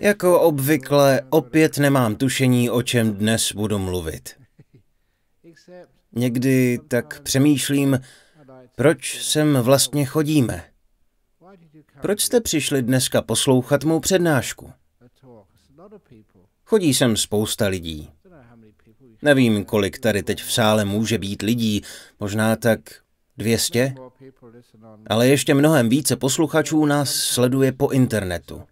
Jako obvykle, opět nemám tušení, o čem dnes budu mluvit. Někdy tak přemýšlím, proč sem vlastně chodíme. Proč jste přišli dneska poslouchat mou přednášku? Chodí sem spousta lidí. Nevím, kolik tady teď v sále může být lidí, možná tak 200? Ale ještě mnohem více posluchačů nás sleduje po internetu.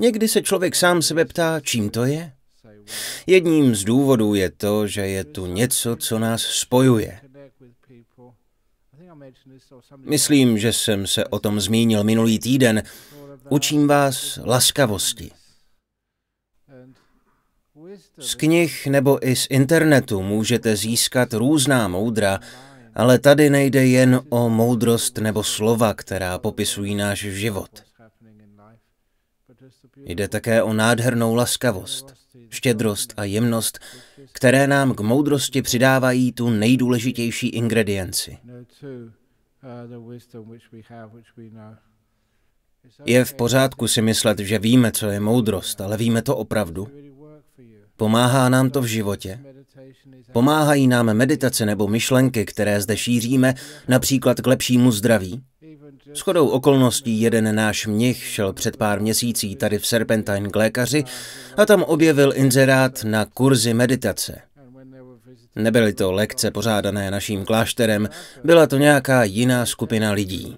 Někdy se člověk sám sebe ptá, čím to je. Jedním z důvodů je to, že je tu něco, co nás spojuje. Myslím, že jsem se o tom zmínil minulý týden. Učím vás laskavosti. Z knih nebo i z internetu můžete získat různá moudra, ale tady nejde jen o moudrost nebo slova, která popisují náš život. Jde také o nádhernou laskavost, štědrost a jemnost, které nám k moudrosti přidávají tu nejdůležitější ingredienci. Je v pořádku si myslet, že víme, co je moudrost, ale víme to opravdu? Pomáhá nám to v životě? Pomáhají nám meditace nebo myšlenky, které zde šíříme, například k lepšímu zdraví? Shodou okolností jeden náš mnich šel před pár měsící tady v Serpentine k lékaři a tam objevil inzerát na kurzy meditace. Nebyly to lekce pořádané naším klášterem, byla to nějaká jiná skupina lidí.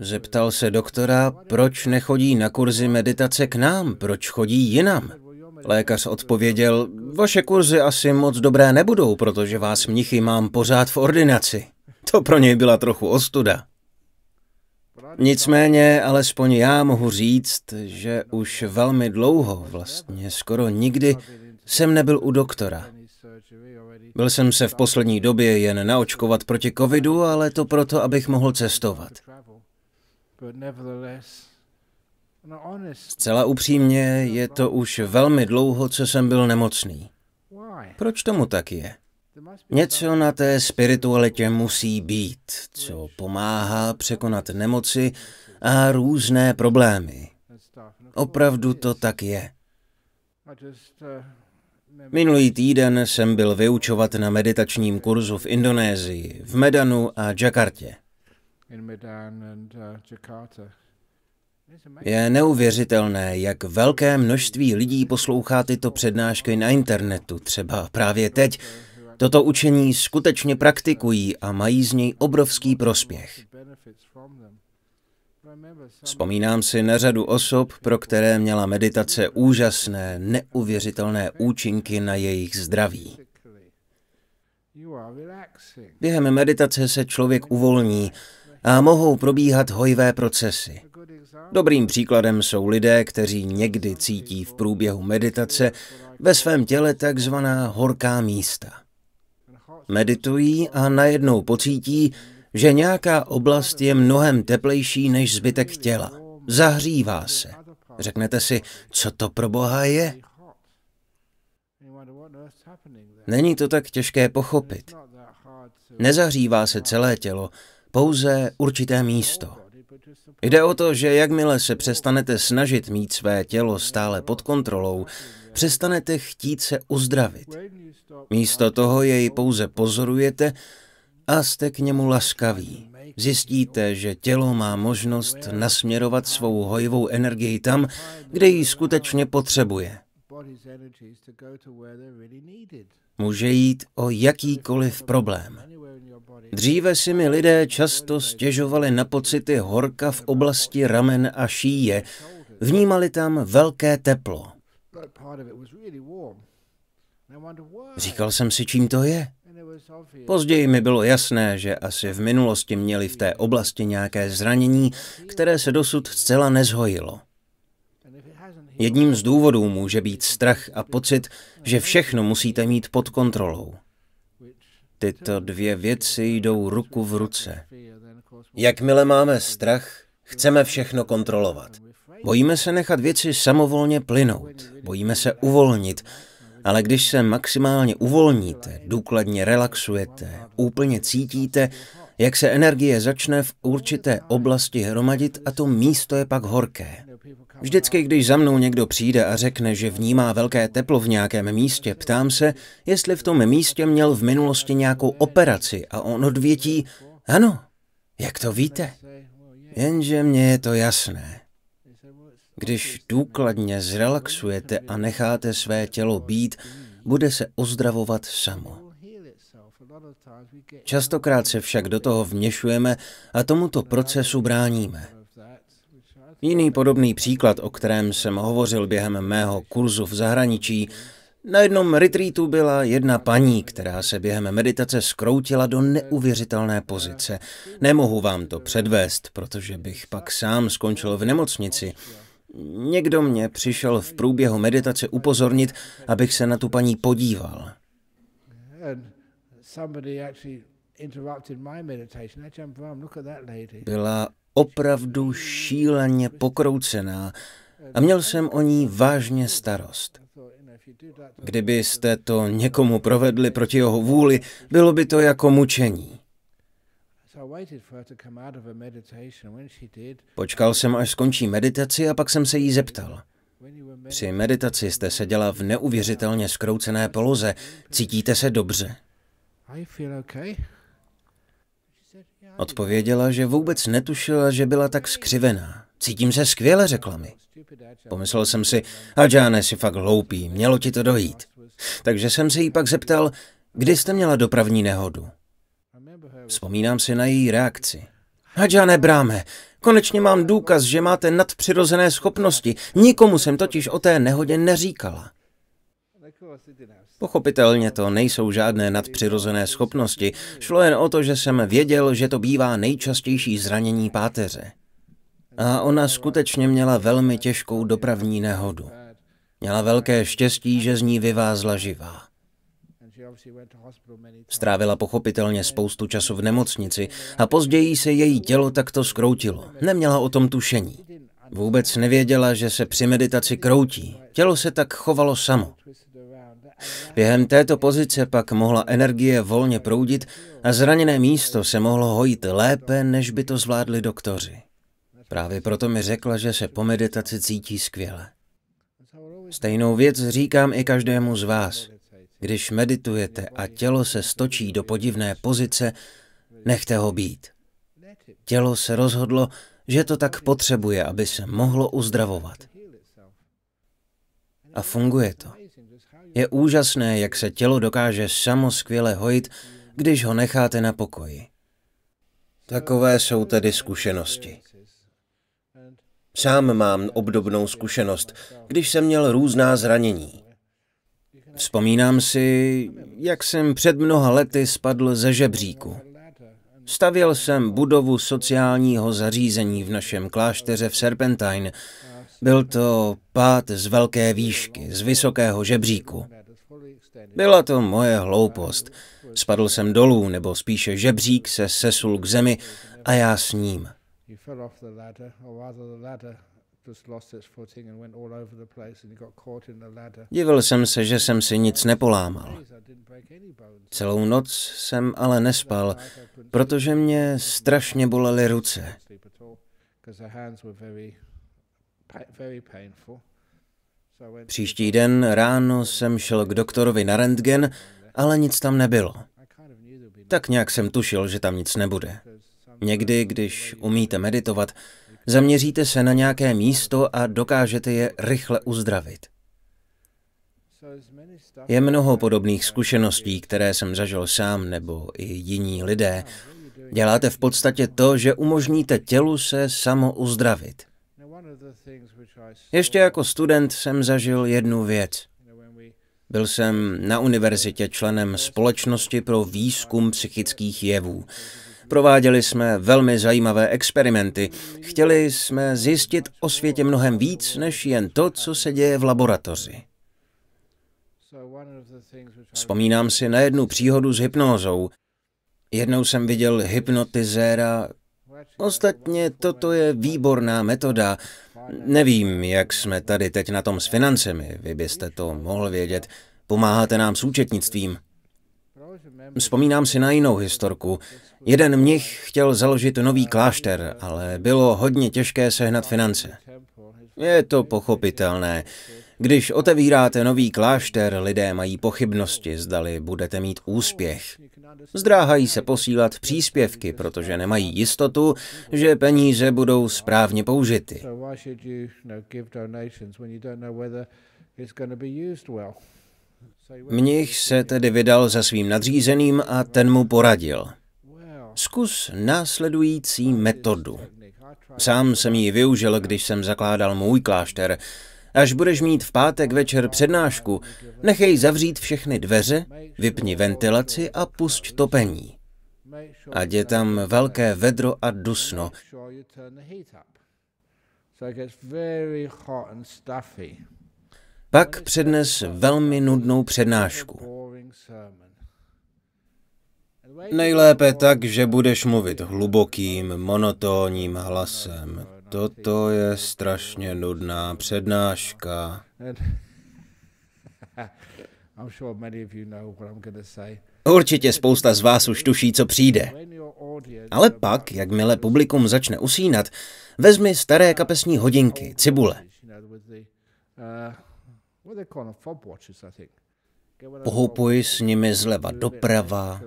Zeptal se doktora, proč nechodí na kurzy meditace k nám, proč chodí jinam. Lékař odpověděl, vaše kurzy asi moc dobré nebudou, protože vás mnichy mám pořád v ordinaci. To pro něj byla trochu ostuda. Nicméně, alespoň já mohu říct, že už velmi dlouho, vlastně skoro nikdy, jsem nebyl u doktora. Byl jsem se v poslední době jen naočkovat proti covidu, ale to proto, abych mohl cestovat. Zcela upřímně, je to už velmi dlouho, co jsem byl nemocný. Proč tomu tak je? Něco na té spiritualitě musí být, co pomáhá překonat nemoci a různé problémy. Opravdu to tak je. Minulý týden jsem byl vyučovat na meditačním kurzu v Indonésii, v Medanu a Jakartě. Je neuvěřitelné, jak velké množství lidí poslouchá tyto přednášky na internetu, třeba právě teď, Toto učení skutečně praktikují a mají z něj obrovský prospěch. Vzpomínám si na řadu osob, pro které měla meditace úžasné, neuvěřitelné účinky na jejich zdraví. Během meditace se člověk uvolní a mohou probíhat hojivé procesy. Dobrým příkladem jsou lidé, kteří někdy cítí v průběhu meditace ve svém těle takzvaná horká místa. Meditují a najednou pocítí, že nějaká oblast je mnohem teplejší než zbytek těla. Zahřívá se. Řeknete si, co to pro Boha je? Není to tak těžké pochopit. Nezahřívá se celé tělo, pouze určité místo. Jde o to, že jakmile se přestanete snažit mít své tělo stále pod kontrolou, Přestanete chtít se uzdravit. Místo toho jej pouze pozorujete a jste k němu laskaví. Zjistíte, že tělo má možnost nasměrovat svou hojivou energii tam, kde ji skutečně potřebuje. Může jít o jakýkoliv problém. Dříve si mi lidé často stěžovali na pocity horka v oblasti ramen a šíje, vnímali tam velké teplo. Říkal jsem si, čím to je. Později mi bylo jasné, že asi v minulosti měli v té oblasti nějaké zranění, které se dosud zcela nezhojilo. Jedním z důvodů může být strach a pocit, že všechno musíte mít pod kontrolou. Tyto dvě věci jdou ruku v ruce. Jakmile máme strach, chceme všechno kontrolovat. Bojíme se nechat věci samovolně plynout, bojíme se uvolnit, ale když se maximálně uvolníte, důkladně relaxujete, úplně cítíte, jak se energie začne v určité oblasti hromadit a to místo je pak horké. Vždycky, když za mnou někdo přijde a řekne, že vnímá velké teplo v nějakém místě, ptám se, jestli v tom místě měl v minulosti nějakou operaci a on odvětí, ano, jak to víte? Jenže mně je to jasné. Když důkladně zrelaxujete a necháte své tělo být, bude se ozdravovat samo. Častokrát se však do toho vměšujeme a tomuto procesu bráníme. Jiný podobný příklad, o kterém jsem hovořil během mého kurzu v zahraničí, na jednom retreatu byla jedna paní, která se během meditace skroutila do neuvěřitelné pozice. Nemohu vám to předvést, protože bych pak sám skončil v nemocnici, Někdo mě přišel v průběhu meditace upozornit, abych se na tu paní podíval. Byla opravdu šíleně pokroucená a měl jsem o ní vážně starost. Kdybyste to někomu provedli proti jeho vůli, bylo by to jako mučení. Počkal jsem, až skončí meditaci a pak jsem se jí zeptal. Při meditaci jste seděla v neuvěřitelně skroucené poloze. Cítíte se dobře? Odpověděla, že vůbec netušila, že byla tak skřivená. Cítím se skvěle, řekla mi. Pomyslel jsem si, a Džáne si fakt hloupý, mělo ti to dojít. Takže jsem se jí pak zeptal, kdy jste měla dopravní nehodu. Vzpomínám si na její reakci. Hadžane bráme, konečně mám důkaz, že máte nadpřirozené schopnosti. Nikomu jsem totiž o té nehodě neříkala. Pochopitelně to nejsou žádné nadpřirozené schopnosti, šlo jen o to, že jsem věděl, že to bývá nejčastější zranění páteře. A ona skutečně měla velmi těžkou dopravní nehodu. Měla velké štěstí, že z ní vyvázla živá. Strávila pochopitelně spoustu času v nemocnici a později se její tělo takto skroutilo. Neměla o tom tušení. Vůbec nevěděla, že se při meditaci kroutí. Tělo se tak chovalo samo. Během této pozice pak mohla energie volně proudit a zraněné místo se mohlo hojit lépe, než by to zvládli doktoři. Právě proto mi řekla, že se po meditaci cítí skvěle. Stejnou věc říkám i každému z vás. Když meditujete a tělo se stočí do podivné pozice, nechte ho být. Tělo se rozhodlo, že to tak potřebuje, aby se mohlo uzdravovat. A funguje to. Je úžasné, jak se tělo dokáže samo skvěle hojit, když ho necháte na pokoji. Takové jsou tedy zkušenosti. Sám mám obdobnou zkušenost, když jsem měl různá zranění. Vzpomínám si, jak jsem před mnoha lety spadl ze žebříku. Stavěl jsem budovu sociálního zařízení v našem klášteře v Serpentine. Byl to pád z velké výšky, z vysokého žebříku. Byla to moje hloupost. Spadl jsem dolů, nebo spíše žebřík se sesul k zemi a já s ním. Divil jsem se, že jsem si nic nepolámal. Celou noc jsem ale nespal, protože mě strašně bolely ruce. Příští den ráno jsem šel k doktorovi na rentgen, ale nic tam nebylo. Tak nějak jsem tušil, že tam nic nebude. Někdy, když umíte meditovat, Zaměříte se na nějaké místo a dokážete je rychle uzdravit. Je mnoho podobných zkušeností, které jsem zažil sám nebo i jiní lidé. Děláte v podstatě to, že umožníte tělu se samo uzdravit. Ještě jako student jsem zažil jednu věc. Byl jsem na univerzitě členem Společnosti pro výzkum psychických jevů. Prováděli jsme velmi zajímavé experimenty. Chtěli jsme zjistit o světě mnohem víc, než jen to, co se děje v laboratoři. Vzpomínám si na jednu příhodu s hypnózou. Jednou jsem viděl hypnotizéra. Ostatně toto je výborná metoda. Nevím, jak jsme tady teď na tom s financemi. Vy byste to mohl vědět. Pomáháte nám s účetnictvím. Vzpomínám si na jinou historku. Jeden mnich chtěl založit nový klášter, ale bylo hodně těžké sehnat finance. Je to pochopitelné. Když otevíráte nový klášter, lidé mají pochybnosti, zdali budete mít úspěch. Zdráhají se posílat příspěvky, protože nemají jistotu, že peníze budou správně použity. Mnich se tedy vydal za svým nadřízeným a ten mu poradil. Zkus následující metodu. Sám jsem ji využil, když jsem zakládal můj klášter. Až budeš mít v pátek večer přednášku, nechej zavřít všechny dveře, vypni ventilaci a pusť topení. Ať je tam velké vedro a dusno. Pak přednes velmi nudnou přednášku. Nejlépe tak, že budeš mluvit hlubokým, monotónním hlasem. Toto je strašně nudná přednáška. Určitě spousta z vás už tuší, co přijde. Ale pak, jakmile publikum začne usínat, vezmi staré kapesní hodinky, cibule. Pohupuj s nimi zleva doprava,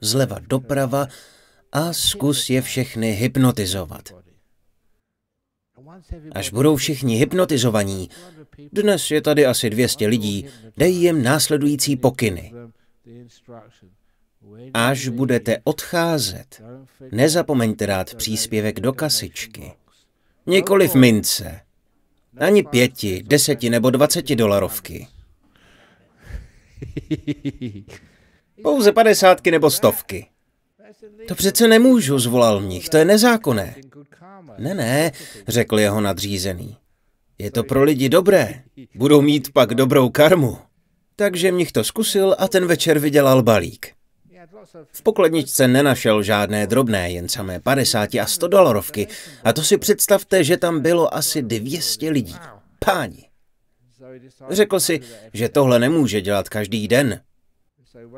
zleva doprava a zkus je všechny hypnotizovat. Až budou všichni hypnotizovaní, dnes je tady asi 200 lidí, dej jim následující pokyny. Až budete odcházet, nezapomeňte dát příspěvek do kasičky. Nikoli v mince. Ani pěti, deseti nebo dvaceti dolarovky. Pouze padesátky nebo stovky. To přece nemůžu, zvolal mnich, to je nezákonné. Ne, ne, řekl jeho nadřízený. Je to pro lidi dobré, budou mít pak dobrou karmu. Takže mnich to zkusil a ten večer vydělal balík. V pokladničce nenašel žádné drobné, jen samé 50 a 100 dolarovky. A to si představte, že tam bylo asi 200 lidí. Páni. Řekl si, že tohle nemůže dělat každý den.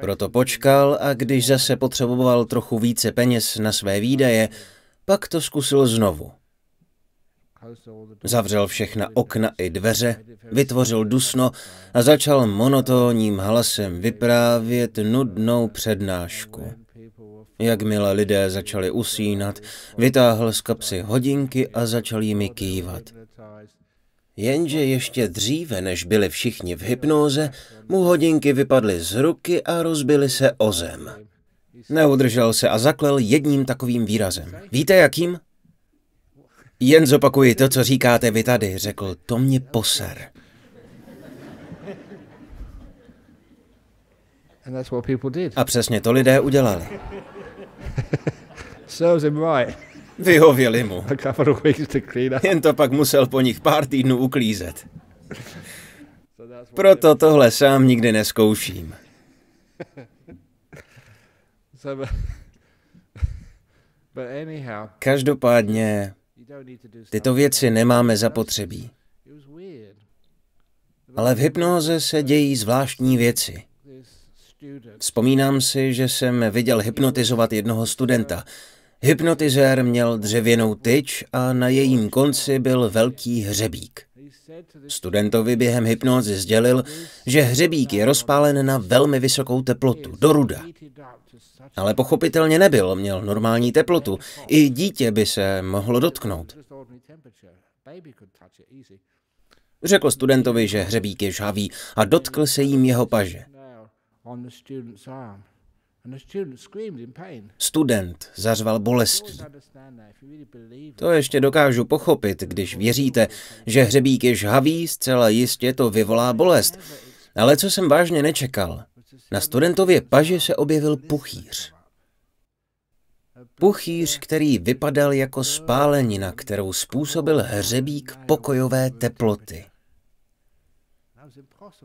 Proto počkal a když zase potřeboval trochu více peněz na své výdaje, pak to zkusil znovu. Zavřel všechna okna i dveře, vytvořil dusno a začal monotónním hlasem vyprávět nudnou přednášku. Jakmile lidé začali usínat, vytáhl z kapsy hodinky a začal jimi kývat. Jenže ještě dříve, než byli všichni v hypnóze, mu hodinky vypadly z ruky a rozbily se o zem. Neudržel se a zaklel jedním takovým výrazem. Víte jakým? Jen zopakuji to, co říkáte vy tady, řekl. To mě poser. A přesně to lidé udělali. Vyhověli mu. Jen to pak musel po nich pár týdnů uklízet. Proto tohle sám nikdy neskouším. Každopádně Tyto věci nemáme zapotřebí. Ale v hypnóze se dějí zvláštní věci. Vzpomínám si, že jsem viděl hypnotizovat jednoho studenta. Hypnotizér měl dřevěnou tyč a na jejím konci byl velký hřebík. Studentovi během hypnózy sdělil, že hřebík je rozpálen na velmi vysokou teplotu, do ruda. Ale pochopitelně nebyl, měl normální teplotu. I dítě by se mohlo dotknout. Řekl studentovi, že hřebík je žhavý a dotkl se jim jeho paže. Student zařval bolestí. To ještě dokážu pochopit, když věříte, že hřebík je žhavý, zcela jistě to vyvolá bolest. Ale co jsem vážně nečekal – na studentově paži se objevil puchýř. Puchýř, který vypadal jako spálenina, kterou způsobil hřebík pokojové teploty.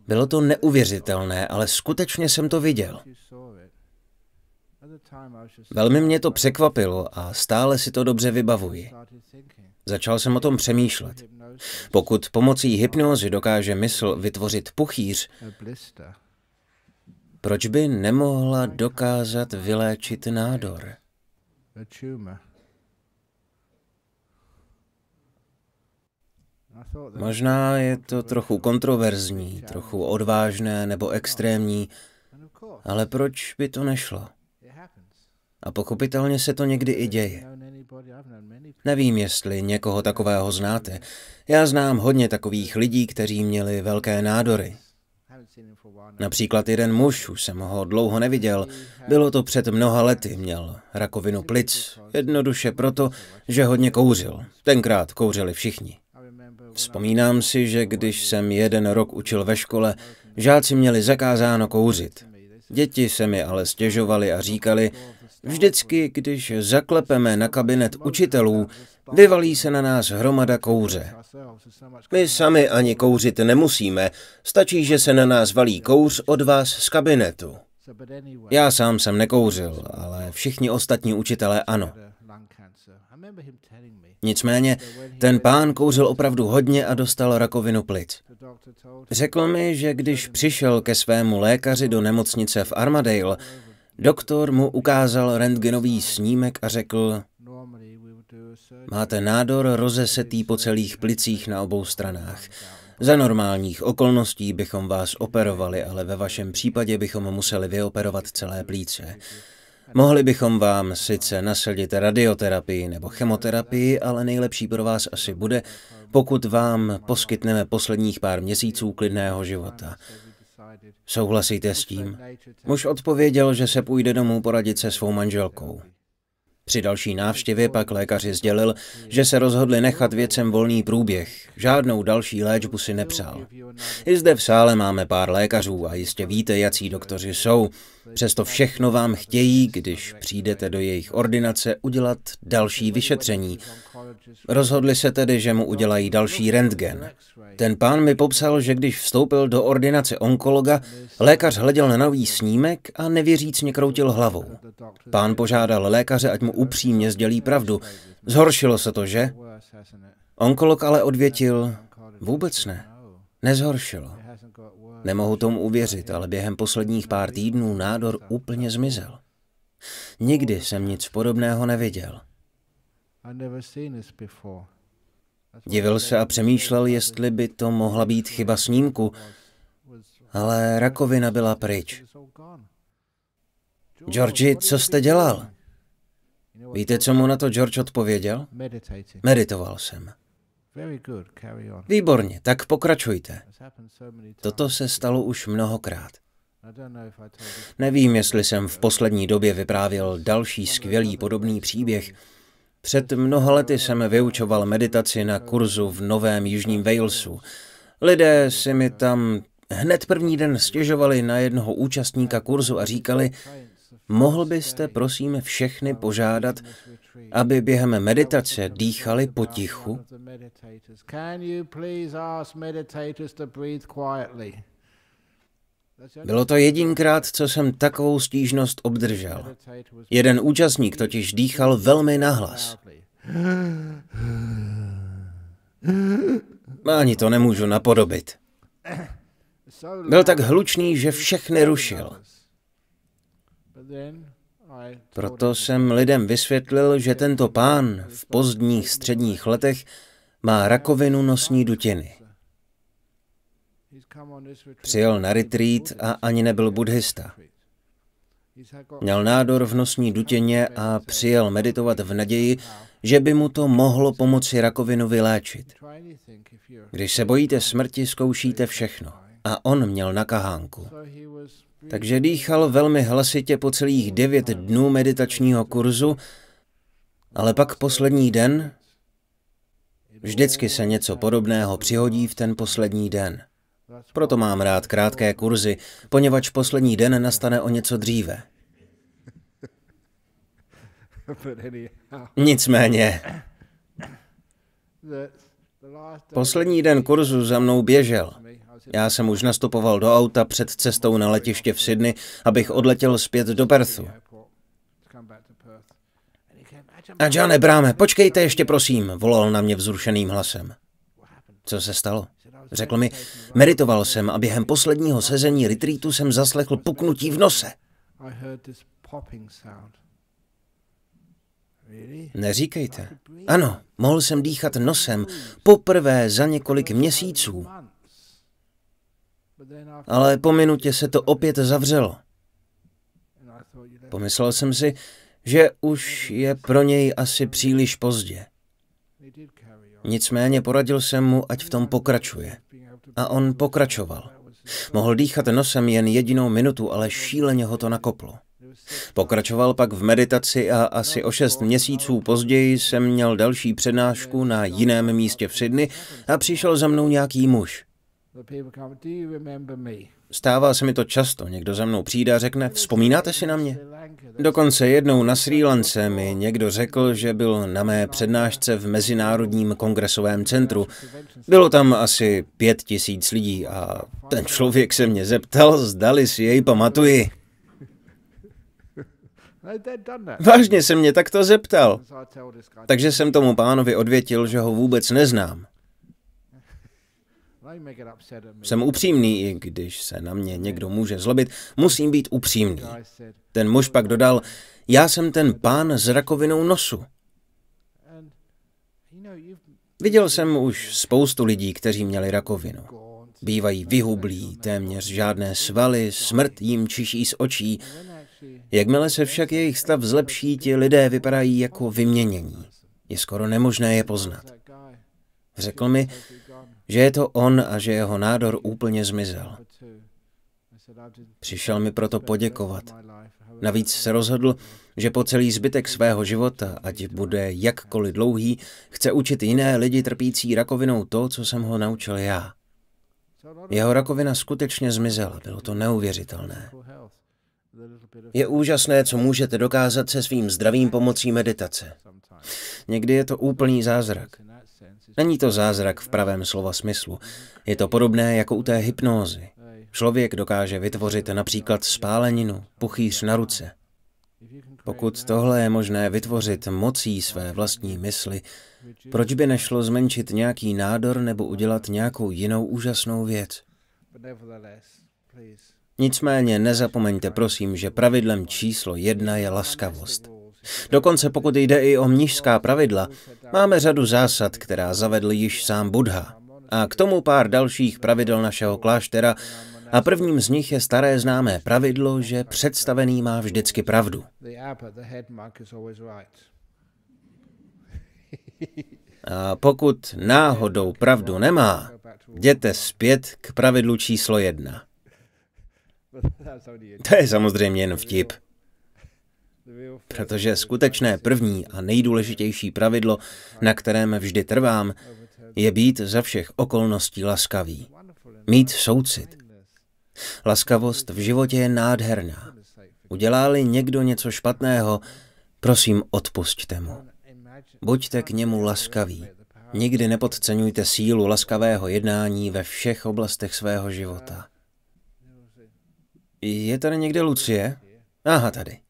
Bylo to neuvěřitelné, ale skutečně jsem to viděl. Velmi mě to překvapilo a stále si to dobře vybavuji. Začal jsem o tom přemýšlet. Pokud pomocí hypnózy dokáže mysl vytvořit puchýř, proč by nemohla dokázat vyléčit nádor? Možná je to trochu kontroverzní, trochu odvážné nebo extrémní, ale proč by to nešlo? A pochopitelně se to někdy i děje. Nevím, jestli někoho takového znáte. Já znám hodně takových lidí, kteří měli velké nádory, Například jeden muž, už jsem ho dlouho neviděl, bylo to před mnoha lety, měl rakovinu plic, jednoduše proto, že hodně kouřil. Tenkrát kouřili všichni. Vzpomínám si, že když jsem jeden rok učil ve škole, žáci měli zakázáno kouřit. Děti se mi ale stěžovali a říkali, vždycky, když zaklepeme na kabinet učitelů, Vyvalí se na nás hromada kouře. My sami ani kouřit nemusíme, stačí, že se na nás valí kouř od vás z kabinetu. Já sám jsem nekouřil, ale všichni ostatní učitelé ano. Nicméně, ten pán kouřil opravdu hodně a dostal rakovinu plic. Řekl mi, že když přišel ke svému lékaři do nemocnice v Armadale, doktor mu ukázal rentgenový snímek a řekl, Máte nádor rozesetý po celých plicích na obou stranách. Za normálních okolností bychom vás operovali, ale ve vašem případě bychom museli vyoperovat celé plíce. Mohli bychom vám sice nasadit radioterapii nebo chemoterapii, ale nejlepší pro vás asi bude, pokud vám poskytneme posledních pár měsíců klidného života. Souhlasíte s tím? Muž odpověděl, že se půjde domů poradit se svou manželkou. Při další návštěvě pak lékaři sdělil, že se rozhodli nechat věcem volný průběh. Žádnou další léčbu si nepřál. I zde v sále máme pár lékařů a jistě víte, jací doktoři jsou. Přesto všechno vám chtějí, když přijdete do jejich ordinace, udělat další vyšetření. Rozhodli se tedy, že mu udělají další rentgen. Ten pán mi popsal, že když vstoupil do ordinace onkologa, lékař hleděl na nový snímek a nevěřícně kroutil hlavou. Pán požádal lékaře, ať mu upřímně sdělí pravdu. Zhoršilo se to, že? Onkolog ale odvětil, vůbec ne, nezhoršilo. Nemohu tomu uvěřit, ale během posledních pár týdnů nádor úplně zmizel. Nikdy jsem nic podobného neviděl. Divil se a přemýšlel, jestli by to mohla být chyba snímku, ale rakovina byla pryč. Georgi, co jste dělal? Víte, co mu na to George odpověděl? Meditoval jsem. Výborně, tak pokračujte. Toto se stalo už mnohokrát. Nevím, jestli jsem v poslední době vyprávěl další skvělý podobný příběh. Před mnoha lety jsem vyučoval meditaci na kurzu v Novém Jižním Walesu. Lidé si mi tam hned první den stěžovali na jednoho účastníka kurzu a říkali, mohl byste prosím všechny požádat, aby během meditace dýchali potichu? Bylo to jedinkrát, co jsem takovou stížnost obdržel. Jeden účastník totiž dýchal velmi nahlas. Ani to nemůžu napodobit. Byl tak hlučný, že všechny rušil. Proto jsem lidem vysvětlil, že tento pán v pozdních středních letech má rakovinu nosní dutiny. Přijel na retreat a ani nebyl buddhista. Měl nádor v nosní dutině a přijel meditovat v naději, že by mu to mohlo pomoci rakovinu vyléčit. Když se bojíte smrti, zkoušíte všechno. A on měl na kahánku. Takže dýchal velmi hlasitě po celých devět dnů meditačního kurzu, ale pak poslední den, vždycky se něco podobného přihodí v ten poslední den. Proto mám rád krátké kurzy, poněvadž poslední den nastane o něco dříve. Nicméně, poslední den kurzu za mnou běžel. Já jsem už nastupoval do auta před cestou na letiště v Sydney, abych odletěl zpět do Perthu. A John Ebráme, počkejte ještě prosím, volal na mě vzrušeným hlasem. Co se stalo? Řekl mi, meditoval jsem a během posledního sezení retreatu jsem zaslechl puknutí v nose. Neříkejte. Ano, mohl jsem dýchat nosem poprvé za několik měsíců. Ale po minutě se to opět zavřelo. Pomyslel jsem si, že už je pro něj asi příliš pozdě. Nicméně poradil jsem mu, ať v tom pokračuje. A on pokračoval. Mohl dýchat nosem jen jedinou minutu, ale šíleně ho to nakoplo. Pokračoval pak v meditaci a asi o šest měsíců později jsem měl další přednášku na jiném místě v Sydney a přišel za mnou nějaký muž. Stává se mi to často. Někdo za mnou přijde a řekne, vzpomínáte si na mě? Dokonce jednou na Sri Lance mi někdo řekl, že byl na mé přednášce v Mezinárodním kongresovém centru. Bylo tam asi pět tisíc lidí a ten člověk se mě zeptal, zdali si jej pamatuji. Vážně se mě takto zeptal. Takže jsem tomu pánovi odvětil, že ho vůbec neznám. Jsem upřímný, i když se na mě někdo může zlobit, musím být upřímný. Ten muž pak dodal, já jsem ten pán s rakovinou nosu. Viděl jsem už spoustu lidí, kteří měli rakovinu. Bývají vyhublí, téměř žádné svaly, smrt jim čiší z očí. Jakmile se však jejich stav zlepší, ti lidé vypadají jako vyměnění. Je skoro nemožné je poznat. Řekl mi, že je to on a že jeho nádor úplně zmizel. Přišel mi proto poděkovat. Navíc se rozhodl, že po celý zbytek svého života, ať bude jakkoliv dlouhý, chce učit jiné lidi trpící rakovinou to, co jsem ho naučil já. Jeho rakovina skutečně zmizela, bylo to neuvěřitelné. Je úžasné, co můžete dokázat se svým zdravím pomocí meditace. Někdy je to úplný zázrak. Není to zázrak v pravém slova smyslu. Je to podobné jako u té hypnózy. Člověk dokáže vytvořit například spáleninu, puchýř na ruce. Pokud tohle je možné vytvořit mocí své vlastní mysli, proč by nešlo zmenšit nějaký nádor nebo udělat nějakou jinou úžasnou věc? Nicméně nezapomeňte prosím, že pravidlem číslo jedna je laskavost. Dokonce pokud jde i o mnižská pravidla, Máme řadu zásad, která zavedl již sám Buddha, a k tomu pár dalších pravidel našeho kláštera, a prvním z nich je staré známé pravidlo, že představený má vždycky pravdu. A pokud náhodou pravdu nemá, jděte zpět k pravidlu číslo jedna. To je samozřejmě jen vtip. Protože skutečné první a nejdůležitější pravidlo, na kterém vždy trvám, je být za všech okolností laskavý. Mít soucit. Laskavost v životě je nádherná. Udělá-li někdo něco špatného, prosím odpustte mu. Buďte k němu laskaví. Nikdy nepodceňujte sílu laskavého jednání ve všech oblastech svého života. Je tady někde Lucie? Aha, tady.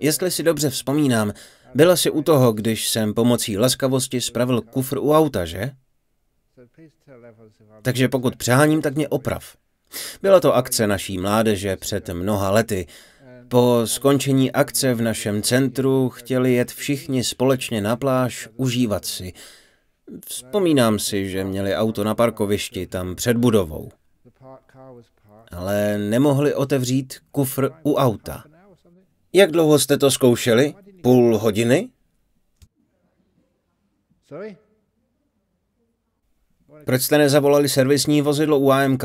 Jestli si dobře vzpomínám, byla si u toho, když jsem pomocí laskavosti spravil kufr u auta, že? Takže pokud přeháním, tak mě oprav. Byla to akce naší mládeže před mnoha lety. Po skončení akce v našem centru chtěli jet všichni společně na pláž užívat si. Vzpomínám si, že měli auto na parkovišti tam před budovou. Ale nemohli otevřít kufr u auta. Jak dlouho jste to zkoušeli? Půl hodiny? Proč jste nezavolali servisní vozidlo u AMK?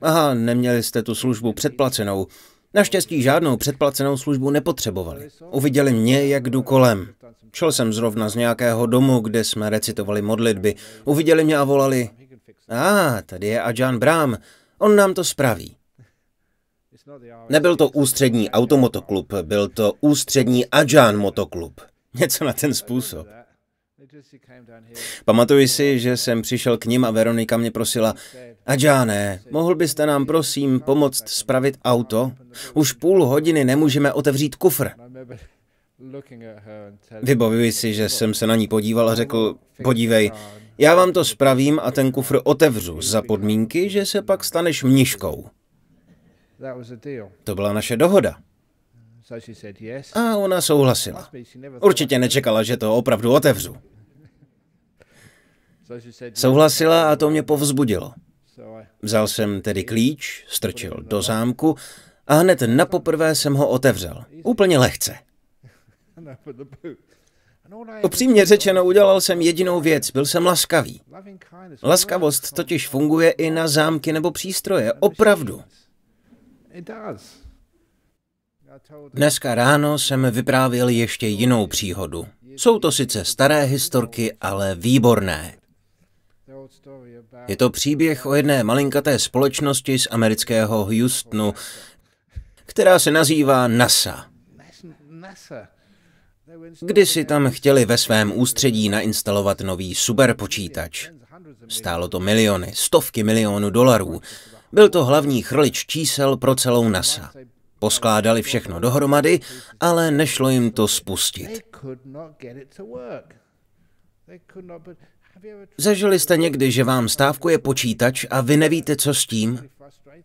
Aha, neměli jste tu službu předplacenou. Naštěstí žádnou předplacenou službu nepotřebovali. Uviděli mě, jak jdu kolem. Šel jsem zrovna z nějakého domu, kde jsme recitovali modlitby. Uviděli mě a volali, a ah, tady je Ajahn Brám, on nám to spraví. Nebyl to ústřední automotoklub, byl to ústřední Ajahn motoklub. Něco na ten způsob. Pamatuji si, že jsem přišel k ním a Veronika mě prosila, Adžáne, mohl byste nám prosím pomoct spravit auto? Už půl hodiny nemůžeme otevřít kufr. Vybavuji si, že jsem se na ní podíval a řekl, podívej, já vám to spravím a ten kufr otevřu za podmínky, že se pak staneš mniškou. To byla naše dohoda. A ona souhlasila. Určitě nečekala, že to opravdu otevřu. No. Souhlasila a to mě povzbudilo. Vzal jsem tedy klíč, strčil do zámku a hned na poprvé jsem ho otevřel. Úplně lehce. No, Upřímně řečeno, udělal jsem jedinou věc, byl jsem laskavý. Laskavost totiž funguje i na zámky nebo přístroje, opravdu. Dneska ráno jsem vyprávěl ještě jinou příhodu. Jsou to sice staré historky, ale výborné. Je to příběh o jedné malinkaté společnosti z amerického Houstonu, která se nazývá NASA. Kdysi tam chtěli ve svém ústředí nainstalovat nový superpočítač. Stálo to miliony, stovky milionů dolarů. Byl to hlavní chrlič čísel pro celou NASA. Poskládali všechno dohromady, ale nešlo jim to spustit. Zažili jste někdy, že vám stávkuje počítač a vy nevíte, co s tím?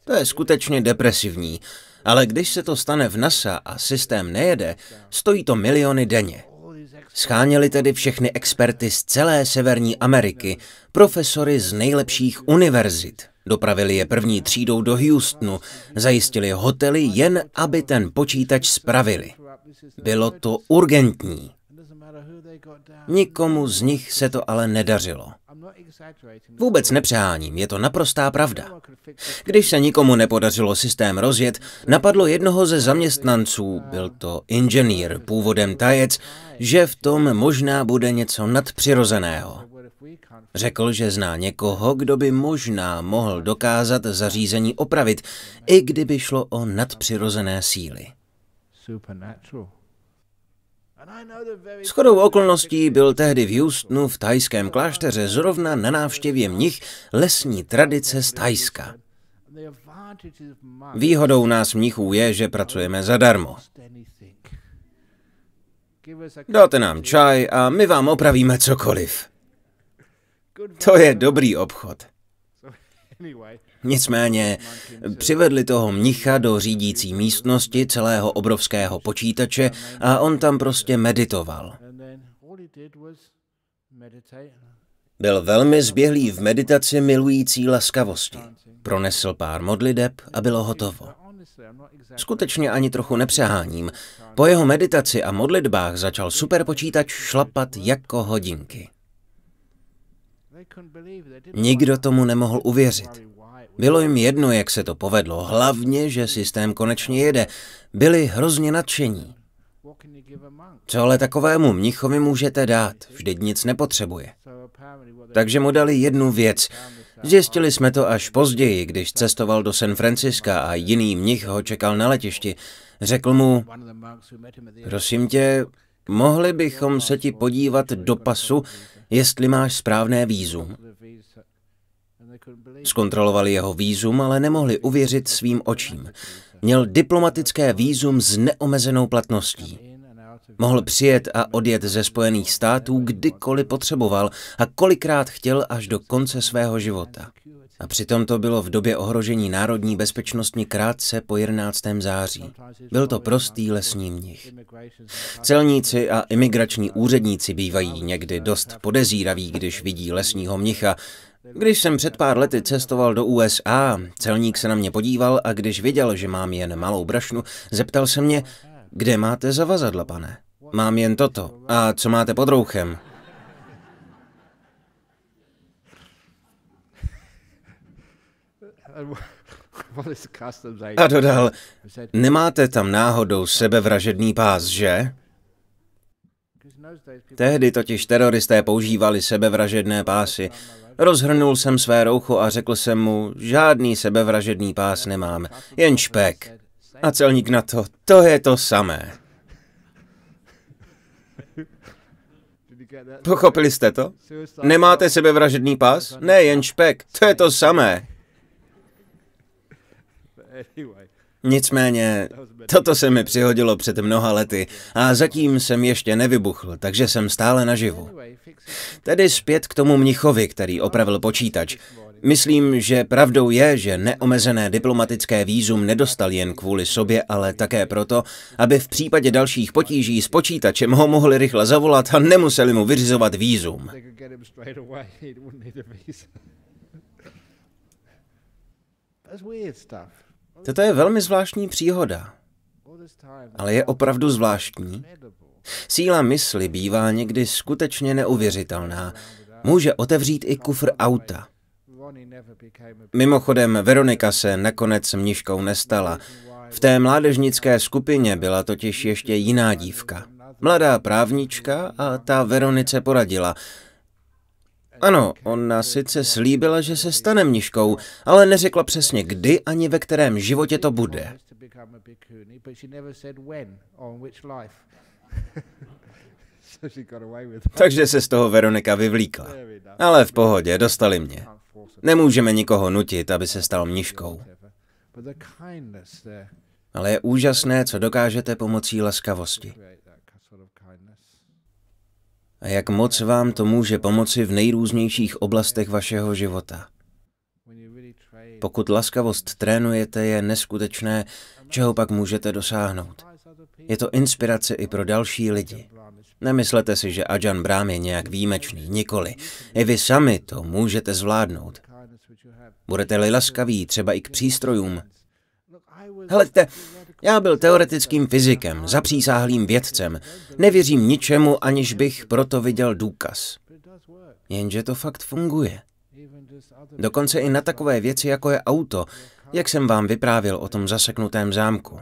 To je skutečně depresivní, ale když se to stane v NASA a systém nejede, stojí to miliony denně. Scháněli tedy všechny experty z celé Severní Ameriky, profesory z nejlepších univerzit. Dopravili je první třídou do Houstonu, zajistili hotely jen, aby ten počítač spravili. Bylo to urgentní. Nikomu z nich se to ale nedařilo. Vůbec nepřeháním, je to naprostá pravda. Když se nikomu nepodařilo systém rozjet, napadlo jednoho ze zaměstnanců, byl to inženýr, původem tajec, že v tom možná bude něco nadpřirozeného. Řekl, že zná někoho, kdo by možná mohl dokázat zařízení opravit, i kdyby šlo o nadpřirozené síly. S chodou okolností byl tehdy v Houstonu v tajském klášteře zrovna na návštěvě mnich lesní tradice z Tajska. Výhodou nás mnichů je, že pracujeme zadarmo. Dáte nám čaj a my vám opravíme cokoliv. To je dobrý obchod. Nicméně přivedli toho mnicha do řídící místnosti celého obrovského počítače a on tam prostě meditoval. Byl velmi zběhlý v meditaci milující laskavosti. Pronesl pár modlideb a bylo hotovo. Skutečně ani trochu nepřeháním. Po jeho meditaci a modlitbách začal superpočítač šlapat jako hodinky. Nikdo tomu nemohl uvěřit. Bylo jim jedno, jak se to povedlo, hlavně, že systém konečně jede. Byli hrozně nadšení. Co ale takovému mnichovi můžete dát? Vždyť nic nepotřebuje. Takže mu dali jednu věc. Zjistili jsme to až později, když cestoval do San Franciska a jiný mnich ho čekal na letišti. Řekl mu, prosím tě, Mohli bychom se ti podívat do pasu, jestli máš správné výzum? Zkontrolovali jeho výzum, ale nemohli uvěřit svým očím. Měl diplomatické výzum s neomezenou platností. Mohl přijet a odjet ze Spojených států kdykoliv potřeboval a kolikrát chtěl až do konce svého života. A přitom to bylo v době ohrožení národní bezpečnosti krátce po 11. září. Byl to prostý lesní mnich. Celníci a imigrační úředníci bývají někdy dost podezíraví, když vidí lesního mnicha, když jsem před pár lety cestoval do USA, celník se na mě podíval a když viděl, že mám jen malou brašnu, zeptal se mě, kde máte zavazadla, pane? Mám jen toto. A co máte pod rouchem? A dodal, nemáte tam náhodou sebevražedný pás, že? Tehdy totiž teroristé používali sebevražedné pásy. Rozhrnul jsem své roucho a řekl jsem mu, žádný sebevražedný pás nemám, jen špek. A celník na to, to je to samé. Pochopili jste to? Nemáte sebevražedný pás? Ne, jen špek. To je to samé. Nicméně, toto se mi přihodilo před mnoha lety a zatím jsem ještě nevybuchl, takže jsem stále naživu. Tedy zpět k tomu mnichovi, který opravil počítač. Myslím, že pravdou je, že neomezené diplomatické výzum nedostal jen kvůli sobě, ale také proto, aby v případě dalších potíží s počítačem ho mohli rychle zavolat a nemuseli mu vyřizovat výzum. That's weird stuff. Toto je velmi zvláštní příhoda, ale je opravdu zvláštní. Síla mysli bývá někdy skutečně neuvěřitelná. Může otevřít i kufr auta. Mimochodem, Veronika se nakonec mniškou nestala. V té mládežnické skupině byla totiž ještě jiná dívka. Mladá právnička a ta Veronice poradila – ano, ona sice slíbila, že se stane mniškou, ale neřekla přesně kdy ani ve kterém životě to bude. Takže se z toho Veronika vyvlíkla. Ale v pohodě, dostali mě. Nemůžeme nikoho nutit, aby se stal mniškou. Ale je úžasné, co dokážete pomocí laskavosti a jak moc vám to může pomoci v nejrůznějších oblastech vašeho života. Pokud laskavost trénujete, je neskutečné, čeho pak můžete dosáhnout. Je to inspirace i pro další lidi. Nemyslete si, že Ajahn Brám je nějak výjimečný, nikoli. I vy sami to můžete zvládnout. Budete-li laskaví třeba i k přístrojům. Heleďte, já byl teoretickým fyzikem, zapřísáhlým vědcem. Nevěřím ničemu, aniž bych proto viděl důkaz. Jenže to fakt funguje. Dokonce i na takové věci, jako je auto, jak jsem vám vyprávěl o tom zaseknutém zámku.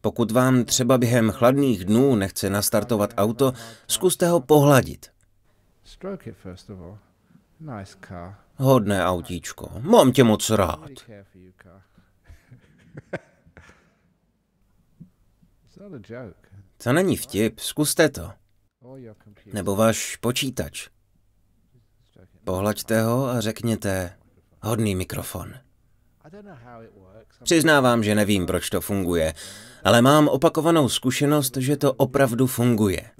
Pokud vám třeba během chladných dnů nechce nastartovat auto, zkuste ho pohladit. Hodné autíčko, mám tě moc rád. To není vtip, zkuste to. Nebo váš počítač. Pohlaďte ho a řekněte hodný mikrofon. Přiznávám, že nevím, proč to funguje, ale mám opakovanou zkušenost, že to opravdu funguje.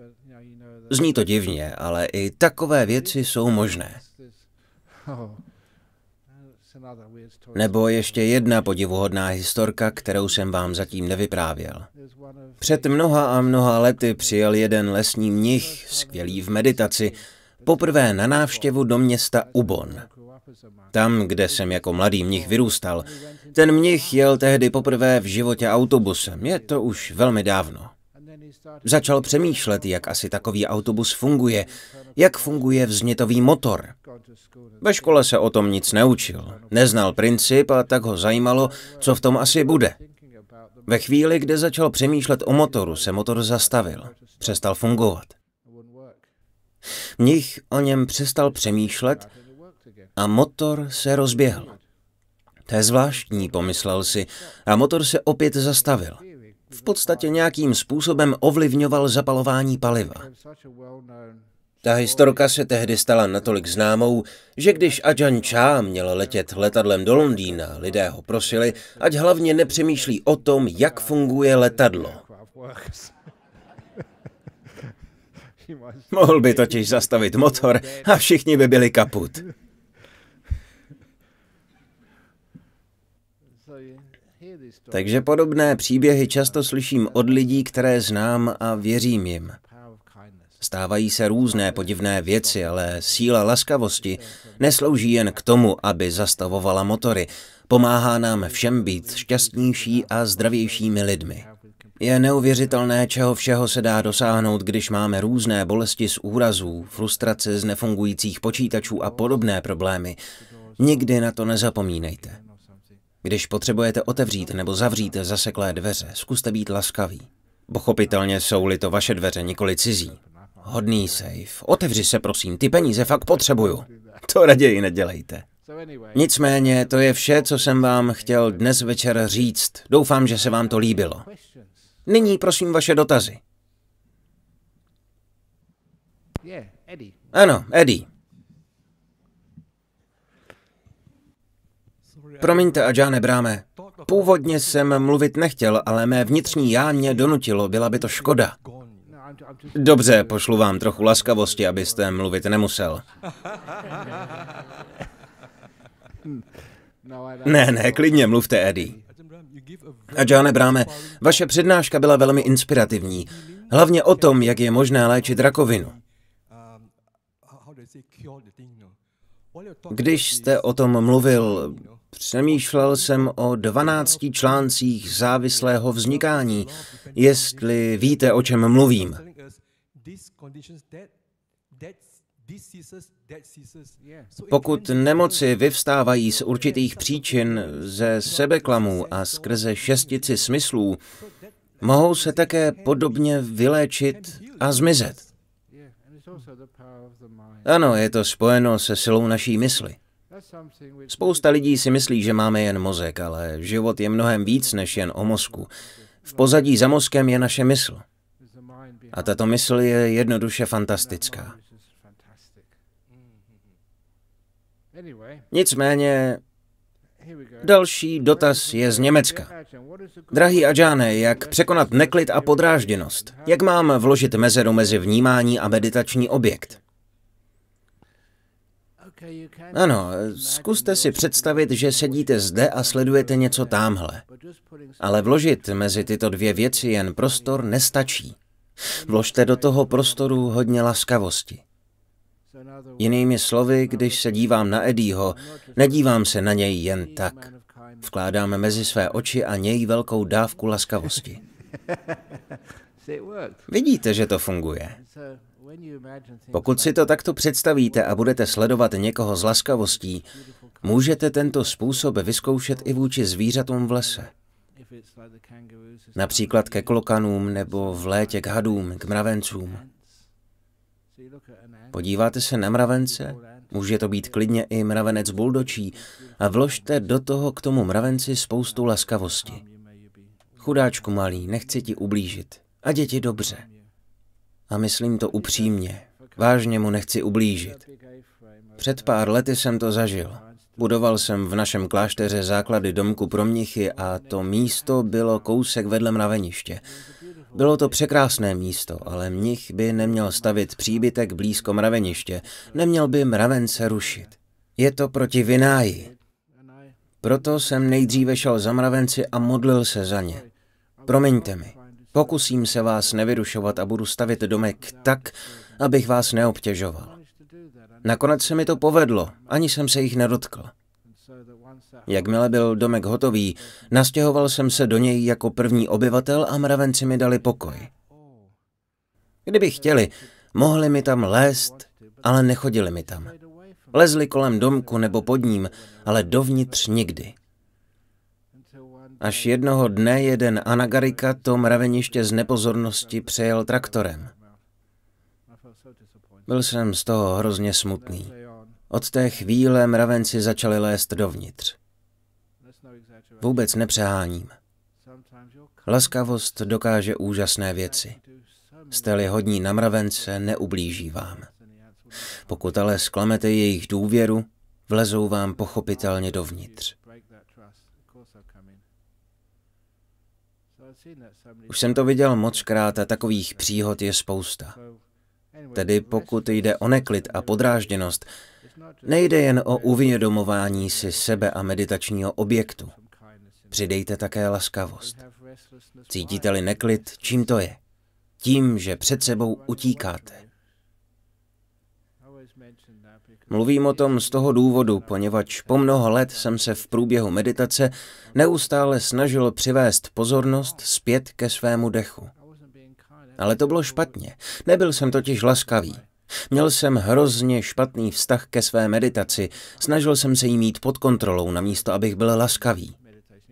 Zní to divně, ale i takové věci jsou možné. Nebo ještě jedna podivuhodná historka, kterou jsem vám zatím nevyprávěl. Před mnoha a mnoha lety přijel jeden lesní mnich, skvělý v meditaci, poprvé na návštěvu do města Ubon. Tam, kde jsem jako mladý mnich vyrůstal. Ten mnich jel tehdy poprvé v životě autobusem, je to už velmi dávno. Začal přemýšlet, jak asi takový autobus funguje, jak funguje vznětový motor. Ve škole se o tom nic neučil, neznal princip a tak ho zajímalo, co v tom asi bude. Ve chvíli, kdy začal přemýšlet o motoru, se motor zastavil, přestal fungovat. Mnich o něm přestal přemýšlet a motor se rozběhl. To je zvláštní, pomyslel si, a motor se opět zastavil podstatě nějakým způsobem ovlivňoval zapalování paliva. Ta historka se tehdy stala natolik známou, že když Ajan Chá měl letět letadlem do Londýna, lidé ho prosili, ať hlavně nepřemýšlí o tom, jak funguje letadlo. Mohl by totiž zastavit motor a všichni by byli kaput. Takže podobné příběhy často slyším od lidí, které znám a věřím jim. Stávají se různé podivné věci, ale síla laskavosti neslouží jen k tomu, aby zastavovala motory. Pomáhá nám všem být šťastnější a zdravějšími lidmi. Je neuvěřitelné, čeho všeho se dá dosáhnout, když máme různé bolesti z úrazů, frustrace z nefungujících počítačů a podobné problémy. Nikdy na to nezapomínejte. Když potřebujete otevřít nebo zavřít zaseklé dveře, zkuste být laskavý. Pochopitelně jsou-li to vaše dveře, nikoli cizí. Hodný sejf, otevři se prosím, ty peníze fakt potřebuju. To raději nedělejte. Nicméně, to je vše, co jsem vám chtěl dnes večer říct. Doufám, že se vám to líbilo. Nyní prosím vaše dotazy. Ano, Eddie. Promiňte, Adžáne Bráme. Původně jsem mluvit nechtěl, ale mé vnitřní já mě donutilo, byla by to škoda. Dobře, pošlu vám trochu laskavosti, abyste mluvit nemusel. Ne, ne, klidně mluvte, Eddie. Adžáne Bráme, vaše přednáška byla velmi inspirativní, hlavně o tom, jak je možné léčit rakovinu. Když jste o tom mluvil, Přemýšlel jsem o 12 článcích závislého vznikání, jestli víte, o čem mluvím. Pokud nemoci vyvstávají z určitých příčin, ze sebeklamů a skrze šestici smyslů, mohou se také podobně vyléčit a zmizet. Ano, je to spojeno se silou naší mysli. Spousta lidí si myslí, že máme jen mozek, ale život je mnohem víc než jen o mozku. V pozadí za mozkem je naše mysl. A tato mysl je jednoduše fantastická. Nicméně, další dotaz je z Německa. Drahý Adžáne, jak překonat neklid a podrážděnost? Jak mám vložit mezeru mezi vnímání a meditační objekt? Ano, zkuste si představit, že sedíte zde a sledujete něco tamhle. Ale vložit mezi tyto dvě věci jen prostor nestačí. Vložte do toho prostoru hodně laskavosti. Jinými slovy, když se dívám na Edího, nedívám se na něj jen tak. Vkládám mezi své oči a něj velkou dávku laskavosti. Vidíte, že to funguje. Pokud si to takto představíte a budete sledovat někoho z laskavostí, můžete tento způsob vyzkoušet i vůči zvířatům v lese. Například ke klokanům nebo v létě k hadům, k mravencům. Podíváte se na mravence, může to být klidně i mravenec buldočí, a vložte do toho k tomu mravenci spoustu laskavosti. Chudáčku malý, nechci ti ublížit. A děti dobře. A myslím to upřímně. Vážně mu nechci ublížit. Před pár lety jsem to zažil. Budoval jsem v našem klášteře základy domku pro mnichy a to místo bylo kousek vedle mraveniště. Bylo to překrásné místo, ale mnich by neměl stavit příbytek blízko mraveniště, neměl by mravence rušit. Je to proti vináji. Proto jsem nejdříve šel za mravenci a modlil se za ně. Promiňte mi. Pokusím se vás nevyrušovat a budu stavit domek tak, abych vás neobtěžoval. Nakonec se mi to povedlo, ani jsem se jich nedotkl. Jakmile byl domek hotový, nastěhoval jsem se do něj jako první obyvatel a mravenci mi dali pokoj. Kdyby chtěli, mohli mi tam lézt, ale nechodili mi tam. Lezli kolem domku nebo pod ním, ale dovnitř nikdy. Až jednoho dne jeden anagarika to mraveniště z nepozornosti přejel traktorem. Byl jsem z toho hrozně smutný. Od té chvíle mravenci začali lézt dovnitř. Vůbec nepřeháním. Laskavost dokáže úžasné věci. Jste-li hodní na mravence, neublíží vám. Pokud ale zklamete jejich důvěru, vlezou vám pochopitelně dovnitř. Už jsem to viděl moc krát a takových příhod je spousta. Tedy pokud jde o neklid a podrážděnost, nejde jen o uvědomování si sebe a meditačního objektu. Přidejte také laskavost. Cítíte-li neklid, čím to je? Tím, že před sebou utíkáte. Mluvím o tom z toho důvodu, poněvadž po mnoho let jsem se v průběhu meditace neustále snažil přivést pozornost zpět ke svému dechu. Ale to bylo špatně. Nebyl jsem totiž laskavý. Měl jsem hrozně špatný vztah ke své meditaci, snažil jsem se jí mít pod kontrolou, namísto abych byl laskavý.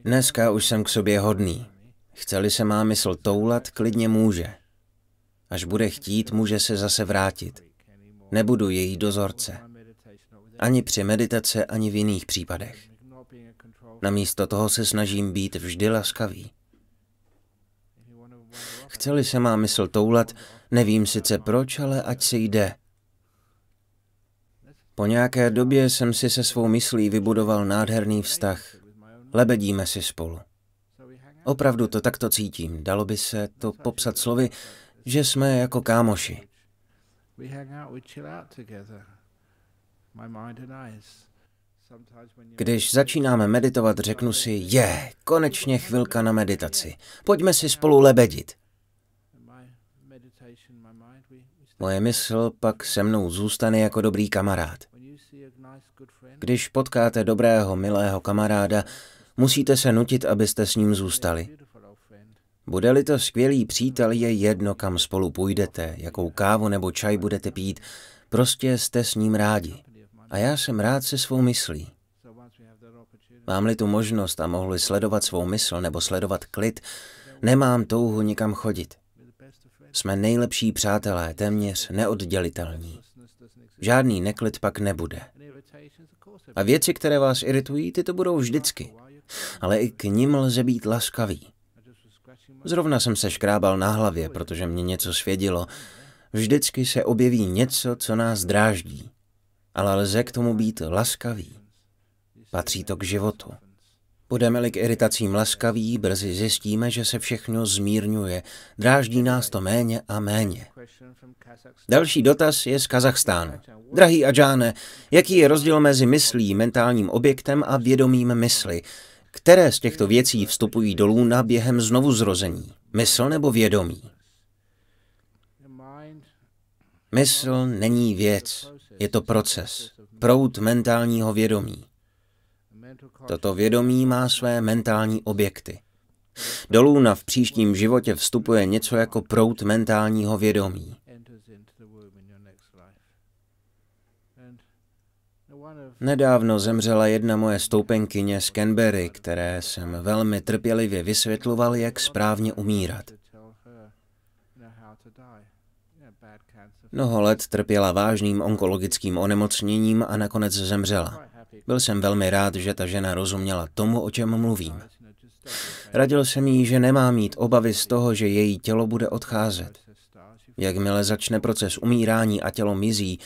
Dneska už jsem k sobě hodný. Chceli se má mysl toulat, klidně může. Až bude chtít, může se zase vrátit. Nebudu její dozorce. Ani při meditace, ani v jiných případech. Namísto toho se snažím být vždy laskavý. Chceli se má mysl toulat, nevím sice proč, ale ať se jde. Po nějaké době jsem si se svou myslí vybudoval nádherný vztah. Lebedíme si spolu. Opravdu to takto cítím. Dalo by se to popsat slovy, že jsme jako kámoši. Když začínáme meditovat, řeknu si, je, konečně chvilka na meditaci. Pojďme si spolu lebedit. Moje mysl pak se mnou zůstane jako dobrý kamarád. Když potkáte dobrého, milého kamaráda, musíte se nutit, abyste s ním zůstali. Bude-li to skvělý přítel, je jedno, kam spolu půjdete, jakou kávu nebo čaj budete pít, prostě jste s ním rádi. A já jsem rád se svou myslí. Mám-li tu možnost a mohli sledovat svou mysl nebo sledovat klid, nemám touhu nikam chodit. Jsme nejlepší přátelé, téměř neoddělitelní. Žádný neklid pak nebude. A věci, které vás iritují, ty to budou vždycky. Ale i k nim lze být laskavý. Zrovna jsem se škrábal na hlavě, protože mě něco svědilo. Vždycky se objeví něco, co nás dráždí ale lze k tomu být laskavý. Patří to k životu. Budeme-li k iritacím laskaví, brzy zjistíme, že se všechno zmírňuje. Dráždí nás to méně a méně. Další dotaz je z Kazachstánu. Drahý Adžáne, jaký je rozdíl mezi myslí, mentálním objektem a vědomím mysli? Které z těchto věcí vstupují dolů na během znovuzrození? Mysl nebo vědomí? Mysl není věc. Je to proces, prout mentálního vědomí. Toto vědomí má své mentální objekty. Do lůna v příštím životě vstupuje něco jako prout mentálního vědomí. Nedávno zemřela jedna moje stoupenkyně z Canberry, které jsem velmi trpělivě vysvětloval, jak správně umírat. Mnoho let trpěla vážným onkologickým onemocněním a nakonec zemřela. Byl jsem velmi rád, že ta žena rozuměla tomu, o čem mluvím. Radil jsem jí, že nemá mít obavy z toho, že její tělo bude odcházet. Jakmile začne proces umírání a tělo mizí,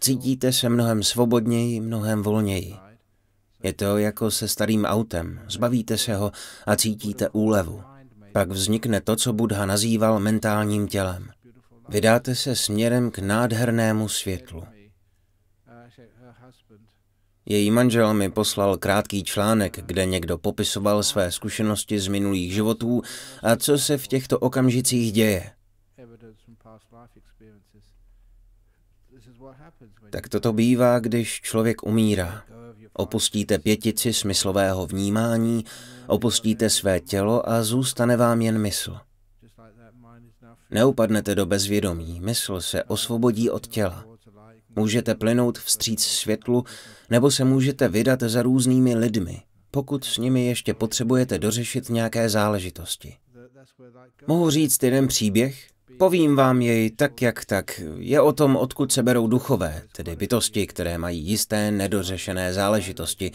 cítíte se mnohem svobodněji, mnohem volněji. Je to jako se starým autem, zbavíte se ho a cítíte úlevu. Pak vznikne to, co Buddha nazýval mentálním tělem. Vydáte se směrem k nádhernému světlu. Její manžel mi poslal krátký článek, kde někdo popisoval své zkušenosti z minulých životů a co se v těchto okamžicích děje. Tak toto bývá, když člověk umírá. Opustíte pětici smyslového vnímání, opustíte své tělo a zůstane vám jen mysl. Neupadnete do bezvědomí, mysl se osvobodí od těla. Můžete plynout vstříc světlu, nebo se můžete vydat za různými lidmi, pokud s nimi ještě potřebujete dořešit nějaké záležitosti. Mohu říct jeden příběh? Povím vám jej tak, jak tak. Je o tom, odkud se berou duchové, tedy bytosti, které mají jisté nedořešené záležitosti.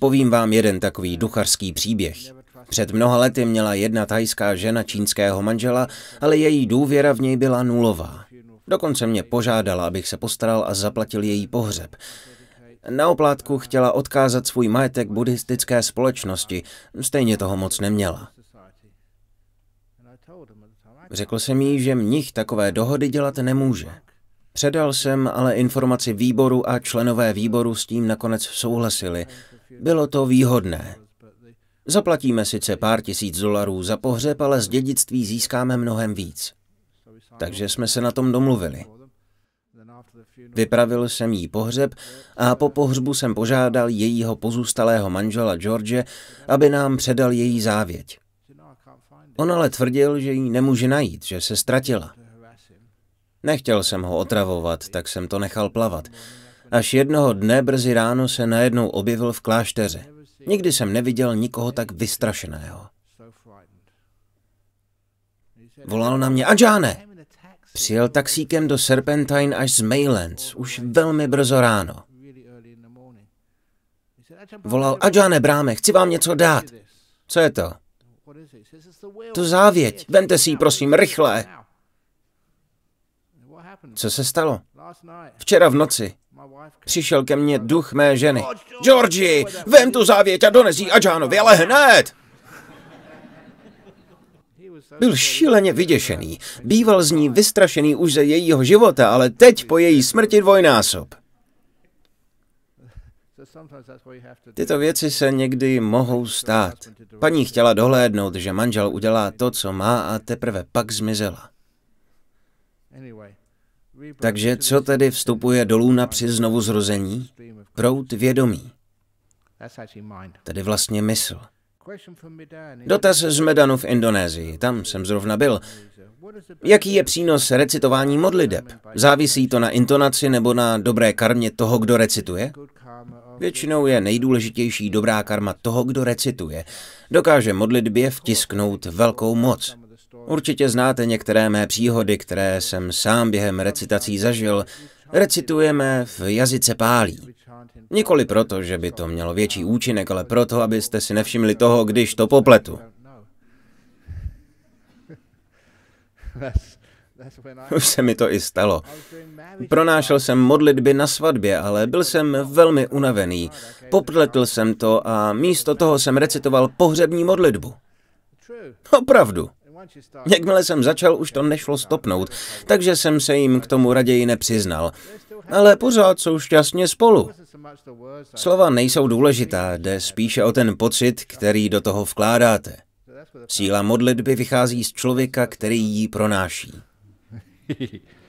Povím vám jeden takový ducharský příběh. Před mnoha lety měla jedna tajská žena čínského manžela, ale její důvěra v něj byla nulová. Dokonce mě požádala, abych se postaral a zaplatil její pohřeb. Na oplátku chtěla odkázat svůj majetek buddhistické společnosti, stejně toho moc neměla. Řekl jsem jí, že mnich takové dohody dělat nemůže. Předal jsem ale informaci výboru a členové výboru s tím nakonec souhlasili. Bylo to výhodné. Zaplatíme sice pár tisíc dolarů za pohřeb, ale z dědictví získáme mnohem víc. Takže jsme se na tom domluvili. Vypravil jsem jí pohřeb a po pohřbu jsem požádal jejího pozůstalého manžela George, aby nám předal její závěť. On ale tvrdil, že ji nemůže najít, že se ztratila. Nechtěl jsem ho otravovat, tak jsem to nechal plavat. Až jednoho dne brzy ráno se najednou objevil v klášteře. Nikdy jsem neviděl nikoho tak vystrašeného. Volal na mě, Adžáne! Přijel taxíkem do Serpentine až z Maylands, už velmi brzo ráno. Volal, Adžáne bráme, chci vám něco dát. Co je to? To závěť, vente si ji prosím, rychle. Co se stalo? Včera v noci Přišel ke mně duch mé ženy. Georgi, vem tu závěť a donesí Adžánovi, ale hned! Byl šíleně vyděšený. Býval z ní vystrašený už ze jejího života, ale teď po její smrti dvojnásob. Tyto věci se někdy mohou stát. Paní chtěla dohlédnout, že manžel udělá to, co má a teprve pak zmizela. Takže co tedy vstupuje dolů na při znovu zrození? Prout vědomí. Tedy vlastně mysl. Dotaz z Medanu v Indonésii, tam jsem zrovna byl. Jaký je přínos recitování modlideb? Závisí to na intonaci nebo na dobré karmě toho, kdo recituje? Většinou je nejdůležitější dobrá karma toho, kdo recituje. Dokáže modlitbě vtisknout velkou moc. Určitě znáte některé mé příhody, které jsem sám během recitací zažil. Recitujeme v jazyce pálí. Nikoli proto, že by to mělo větší účinek, ale proto, abyste si nevšimli toho, když to popletu. Už se mi to i stalo. Pronášel jsem modlitby na svatbě, ale byl jsem velmi unavený. Popletl jsem to a místo toho jsem recitoval pohřební modlitbu. Opravdu. Jakmile jsem začal, už to nešlo stopnout, takže jsem se jim k tomu raději nepřiznal. Ale pořád jsou šťastně spolu. Slova nejsou důležitá, jde spíše o ten pocit, který do toho vkládáte. Síla modlitby vychází z člověka, který ji pronáší.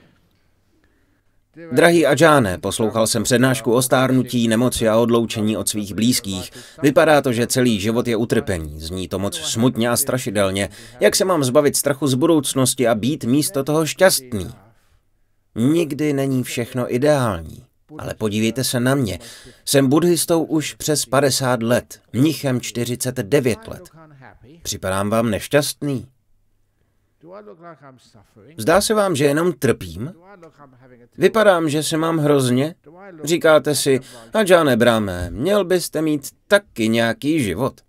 Drahý Adžáne, poslouchal jsem přednášku o stárnutí, nemoci a odloučení od svých blízkých. Vypadá to, že celý život je utrpení. Zní to moc smutně a strašidelně. Jak se mám zbavit strachu z budoucnosti a být místo toho šťastný? Nikdy není všechno ideální. Ale podívejte se na mě. Jsem buddhistou už přes 50 let, mnichem 49 let. Připadám vám nešťastný? Zdá se vám, že jenom trpím? Vypadám, že se mám hrozně? Říkáte si, a John Brame, měl byste mít taky nějaký život.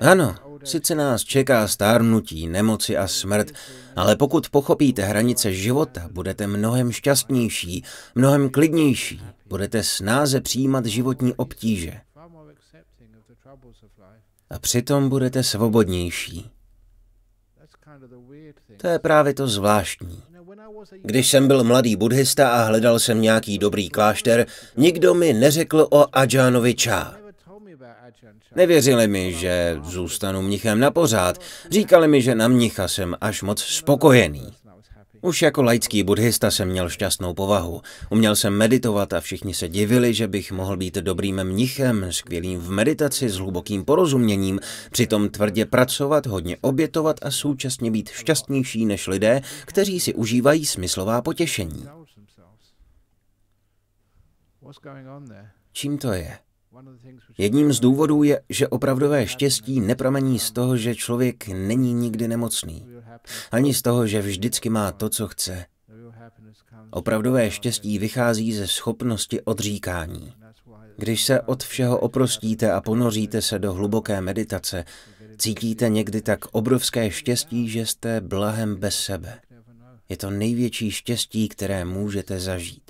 Ano, sice nás čeká stárnutí, nemoci a smrt, ale pokud pochopíte hranice života, budete mnohem šťastnější, mnohem klidnější, budete snáze přijímat životní obtíže. A přitom budete svobodnější. To je právě to zvláštní. Když jsem byl mladý buddhista a hledal jsem nějaký dobrý klášter, nikdo mi neřekl o Ajánovi Cha. Nevěřili mi, že zůstanu mnichem na pořád. Říkali mi, že na mnicha jsem až moc spokojený. Už jako laický buddhista jsem měl šťastnou povahu. Uměl jsem meditovat a všichni se divili, že bych mohl být dobrým mnichem, skvělým v meditaci, s hlubokým porozuměním, přitom tvrdě pracovat, hodně obětovat a současně být šťastnější než lidé, kteří si užívají smyslová potěšení. Čím to je? Jedním z důvodů je, že opravdové štěstí nepramení z toho, že člověk není nikdy nemocný, ani z toho, že vždycky má to, co chce. Opravdové štěstí vychází ze schopnosti odříkání. Když se od všeho oprostíte a ponoříte se do hluboké meditace, cítíte někdy tak obrovské štěstí, že jste blahem bez sebe. Je to největší štěstí, které můžete zažít.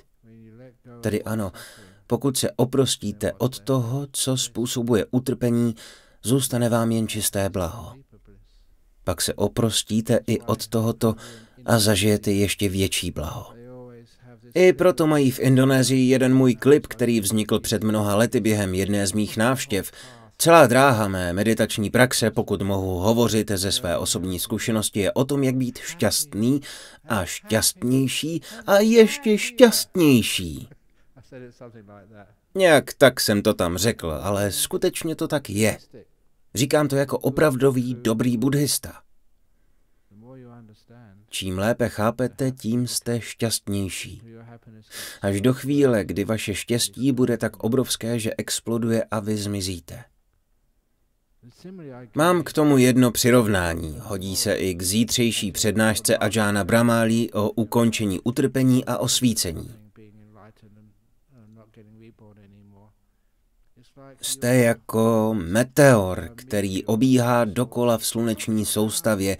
Tedy ano, pokud se oprostíte od toho, co způsobuje utrpení, zůstane vám jen čisté blaho. Pak se oprostíte i od tohoto a zažijete ještě větší blaho. I proto mají v Indonésii jeden můj klip, který vznikl před mnoha lety během jedné z mých návštěv. Celá dráha mé meditační praxe, pokud mohu hovořit ze své osobní zkušenosti, je o tom, jak být šťastný a šťastnější a ještě šťastnější. Nějak tak jsem to tam řekl, ale skutečně to tak je. Říkám to jako opravdový dobrý buddhista. Čím lépe chápete, tím jste šťastnější. Až do chvíle, kdy vaše štěstí bude tak obrovské, že exploduje a vy zmizíte. Mám k tomu jedno přirovnání. Hodí se i k zítřejší přednášce Ajana Bramáli o ukončení utrpení a osvícení. Jste jako meteor, který obíhá dokola v sluneční soustavě,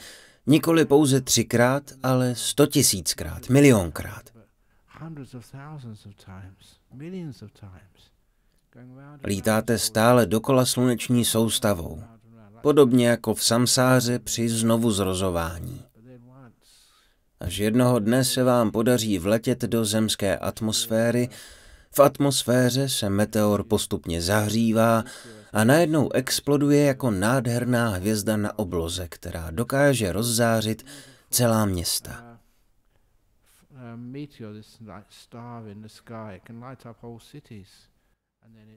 nikoli pouze třikrát, ale sto tisíckrát, milionkrát. Lítáte stále dokola sluneční soustavou, podobně jako v samsáře při znovu zrozování. Až jednoho dne se vám podaří vletět do zemské atmosféry, v atmosféře se meteor postupně zahřívá a najednou exploduje jako nádherná hvězda na obloze, která dokáže rozzářit celá města.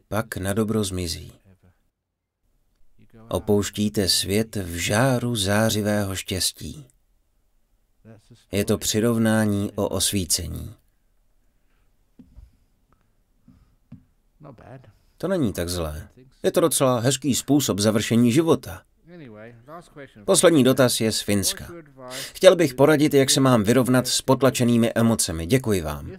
Pak na dobro zmizí. Opouštíte svět v žáru zářivého štěstí. Je to přirovnání o osvícení. To není tak zlé. Je to docela hezký způsob završení života. Poslední dotaz je z Finska. Chtěl bych poradit, jak se mám vyrovnat s potlačenými emocemi. Děkuji vám.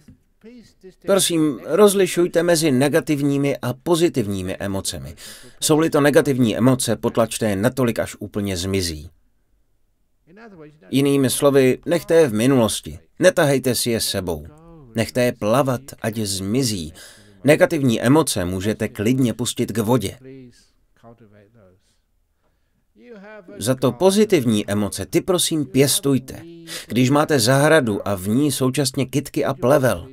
Prosím, rozlišujte mezi negativními a pozitivními emocemi. Jsou-li to negativní emoce, potlačte je natolik, až úplně zmizí. Jinými slovy, nechte je v minulosti. Netahejte si je sebou. Nechte je plavat, ať je zmizí. Negativní emoce můžete klidně pustit k vodě. Za to pozitivní emoce ty prosím pěstujte. Když máte zahradu a v ní současně kitky a plevel,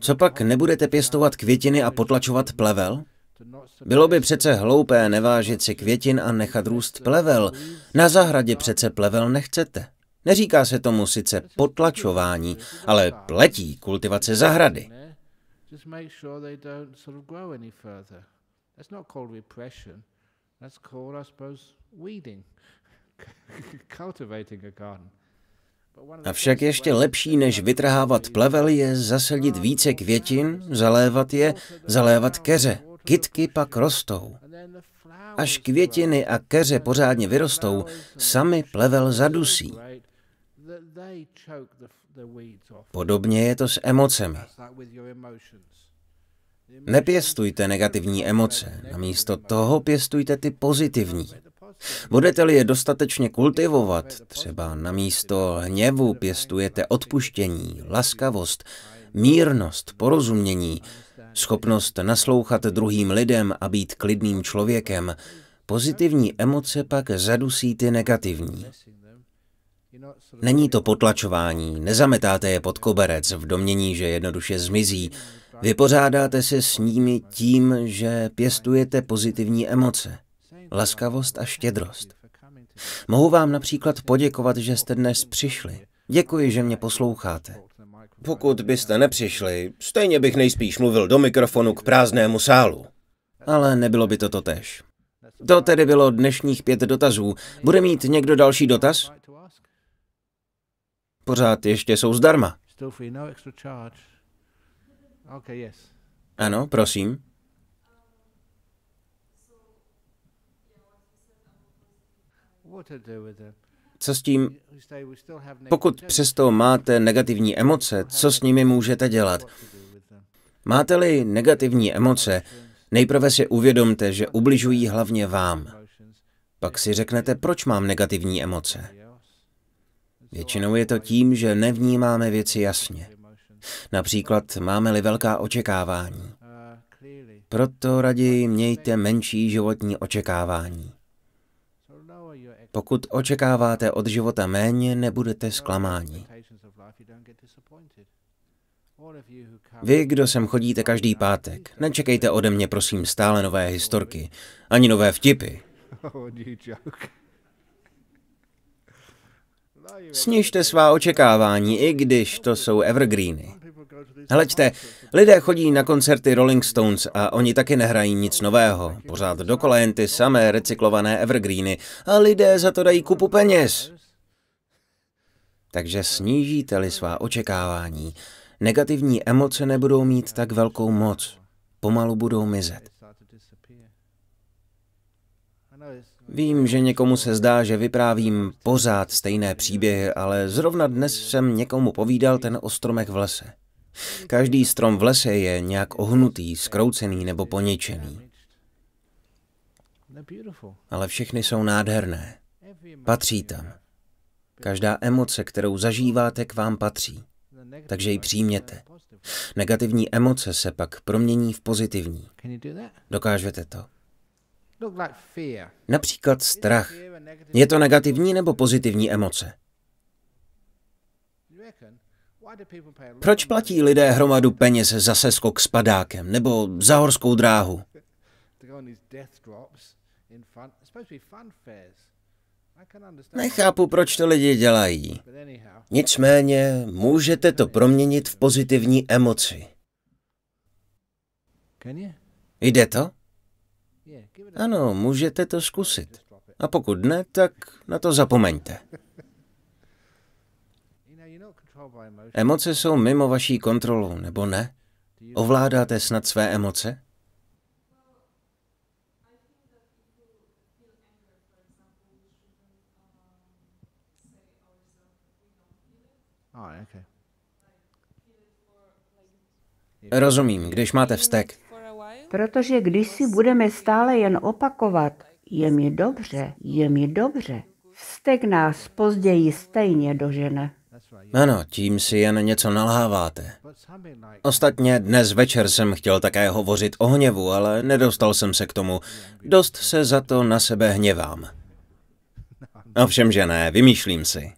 co pak nebudete pěstovat květiny a potlačovat plevel? Bylo by přece hloupé nevážit si květin a nechat růst plevel. Na zahradě přece plevel nechcete. Neříká se tomu sice potlačování, ale pletí kultivace zahrady just make sure they don't sort of grow any further. That's not called repression. That's called, I suppose, weeding, cultivating a garden. Avšak ještě lepší, než vytrhávat plevel, je zasadit více květin, zalévat je, zalévat keře. Kytky pak rostou. Až květiny a keře pořádně vyrostou, sami plevel zadusí. Podobně je to s emocemi. Nepěstujte negativní emoce, namísto toho pěstujte ty pozitivní. Budete-li je dostatečně kultivovat, třeba namísto hněvu pěstujete odpuštění, laskavost, mírnost, porozumění, schopnost naslouchat druhým lidem a být klidným člověkem, pozitivní emoce pak zadusí ty negativní. Není to potlačování, nezametáte je pod koberec v domění, že jednoduše zmizí. Vypořádáte se s nimi tím, že pěstujete pozitivní emoce, laskavost a štědrost. Mohu vám například poděkovat, že jste dnes přišli. Děkuji, že mě posloucháte. Pokud byste nepřišli, stejně bych nejspíš mluvil do mikrofonu k prázdnému sálu. Ale nebylo by to totéž. To tedy bylo dnešních pět dotazů. Bude mít někdo další dotaz? Pořád ještě jsou zdarma. No ano, prosím. Co s tím, pokud přesto máte negativní emoce, co s nimi můžete dělat? Máte-li negativní emoce, nejprve si uvědomte, že ubližují hlavně vám. Pak si řeknete, proč mám negativní emoce. Většinou je to tím, že nevnímáme věci jasně. Například máme-li velká očekávání. Proto raději mějte menší životní očekávání. Pokud očekáváte od života méně, nebudete zklamáni. Vy, kdo sem chodíte každý pátek, nečekejte ode mě prosím stále nové historky, ani nové vtipy. Snižte svá očekávání, i když to jsou evergreeny. Hleďte, lidé chodí na koncerty Rolling Stones a oni taky nehrají nic nového. Pořád dokola jen ty samé recyklované evergreeny a lidé za to dají kupu peněz. Takže snížíte-li svá očekávání, negativní emoce nebudou mít tak velkou moc. Pomalu budou mizet. Vím, že někomu se zdá, že vyprávím pořád stejné příběhy, ale zrovna dnes jsem někomu povídal ten o stromech v lese. Každý strom v lese je nějak ohnutý, skroucený nebo poničený. Ale všechny jsou nádherné. Patří tam. Každá emoce, kterou zažíváte, k vám patří. Takže ji přijměte. Negativní emoce se pak promění v pozitivní. Dokážete to? Například strach. Je to negativní nebo pozitivní emoce? Proč platí lidé hromadu peněz za seskok s padákem nebo za horskou dráhu? Nechápu, proč to lidi dělají. Nicméně můžete to proměnit v pozitivní emoci. Jde to? Ano, můžete to zkusit. A pokud ne, tak na to zapomeňte. Emoce jsou mimo vaší kontrolu, nebo ne? Ovládáte snad své emoce? Ah, Rozumím, když máte vztek, Protože když si budeme stále jen opakovat, je mi dobře, je mi dobře, vztek nás později stejně dožene. Ano, tím si jen něco nalháváte. Ostatně dnes večer jsem chtěl také hovořit o hněvu, ale nedostal jsem se k tomu. Dost se za to na sebe hněvám. Ovšem, že ne, vymýšlím si.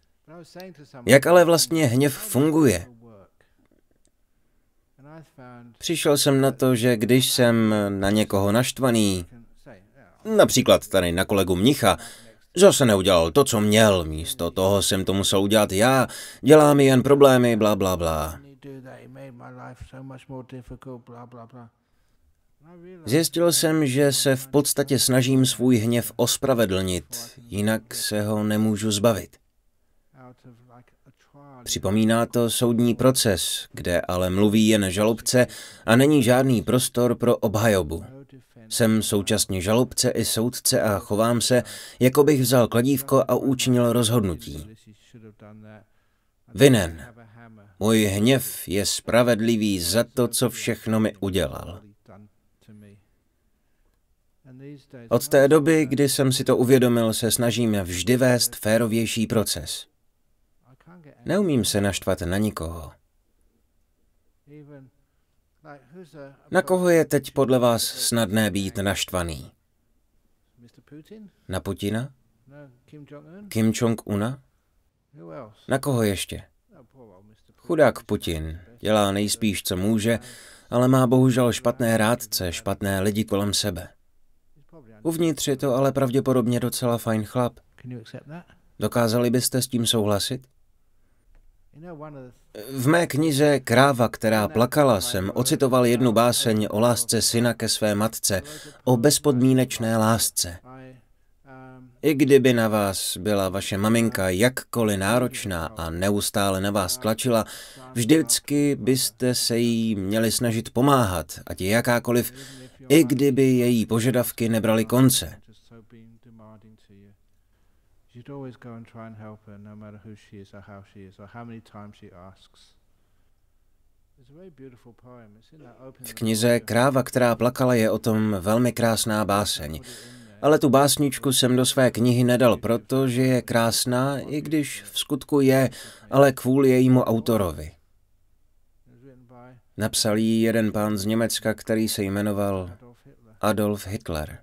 Jak ale vlastně hněv funguje? Přišel jsem na to, že když jsem na někoho naštvaný, například tady na kolegu Mnicha, Zase neudělal to, co měl, místo toho jsem to musel udělat já, dělá mi jen problémy, bla, bla, bla. Zjistil jsem, že se v podstatě snažím svůj hněv ospravedlnit, jinak se ho nemůžu zbavit. Připomíná to soudní proces, kde ale mluví jen žalobce a není žádný prostor pro obhajobu. Jsem současně žalobce i soudce a chovám se, jako bych vzal kladívko a učinil rozhodnutí. Vinen. Můj hněv je spravedlivý za to, co všechno mi udělal. Od té doby, kdy jsem si to uvědomil, se snažím vždy vést férovější proces. Neumím se naštvat na nikoho. Na koho je teď podle vás snadné být naštvaný? Na Putina? Kim Jong-una? Na koho ještě? Chudák Putin. Dělá nejspíš, co může, ale má bohužel špatné rádce, špatné lidi kolem sebe. Uvnitř je to ale pravděpodobně docela fajn chlap. Dokázali byste s tím souhlasit? V mé knize Kráva, která plakala, jsem ocitoval jednu báseň o lásce syna ke své matce, o bezpodmínečné lásce. I kdyby na vás byla vaše maminka jakkoliv náročná a neustále na vás tlačila, vždycky byste se jí měli snažit pomáhat, ať je jakákoliv, i kdyby její požadavky nebrali konce you'd always go and try and help her, no matter who she is or how she is or how many times she asks. V knize Kráva, která plakala, je o tom velmi krásná báseň. Ale tu básničku jsem do své knihy nedal, protože je krásná, i když v skutku je, ale kvůli jejímu autorovi. Napsal ji jeden pán z Německa, který se jmenoval Adolf Hitler.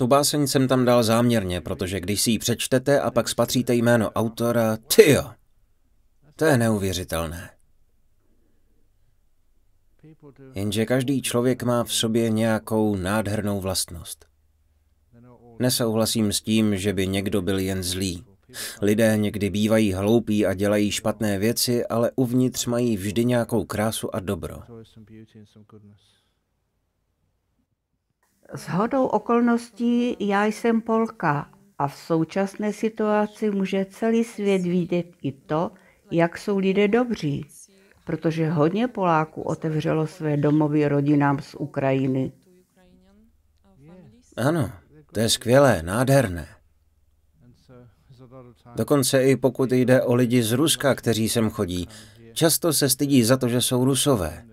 Tu báseň jsem tam dal záměrně, protože když si ji přečtete a pak spatříte jméno autora, ty jo, to je neuvěřitelné. Jenže každý člověk má v sobě nějakou nádhernou vlastnost. Nesouhlasím s tím, že by někdo byl jen zlý. Lidé někdy bývají hloupí a dělají špatné věci, ale uvnitř mají vždy nějakou krásu a dobro. S hodou okolností já jsem Polka a v současné situaci může celý svět vidět i to, jak jsou lidé dobří, protože hodně Poláků otevřelo své domovy rodinám z Ukrajiny. Ano, to je skvělé, nádherné. Dokonce i pokud jde o lidi z Ruska, kteří sem chodí, často se stydí za to, že jsou rusové.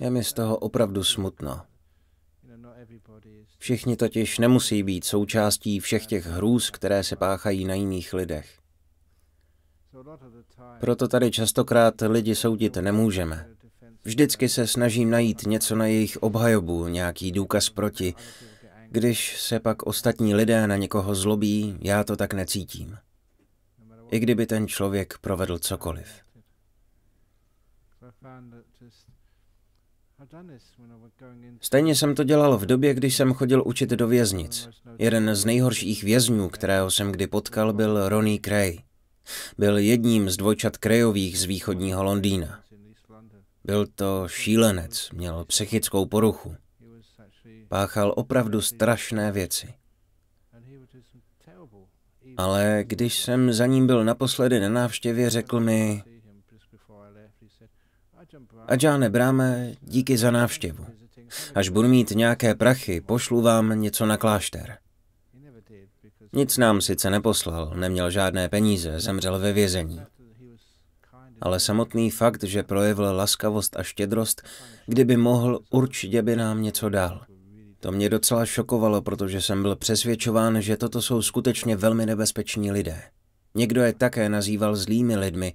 Je mi z toho opravdu smutno. Všichni totiž nemusí být součástí všech těch hrůz, které se páchají na jiných lidech. Proto tady častokrát lidi soudit nemůžeme. Vždycky se snažím najít něco na jejich obhajobu, nějaký důkaz proti. Když se pak ostatní lidé na někoho zlobí, já to tak necítím. I kdyby ten člověk provedl cokoliv. Stejně jsem to dělal v době, když jsem chodil učit do věznic. Jeden z nejhorších vězňů, kterého jsem kdy potkal, byl Ronnie Cray. Byl jedním z dvojčat Crayových z východního Londýna. Byl to šílenec, měl psychickou poruchu. Páchal opravdu strašné věci. Ale když jsem za ním byl naposledy na návštěvě, řekl mi, Adžáne Bráme, díky za návštěvu. Až budu mít nějaké prachy, pošlu vám něco na klášter. Nic nám sice neposlal, neměl žádné peníze, zemřel ve vězení. Ale samotný fakt, že projevil laskavost a štědrost, kdyby mohl, určitě by nám něco dal. To mě docela šokovalo, protože jsem byl přesvědčován, že toto jsou skutečně velmi nebezpeční lidé. Někdo je také nazýval zlými lidmi,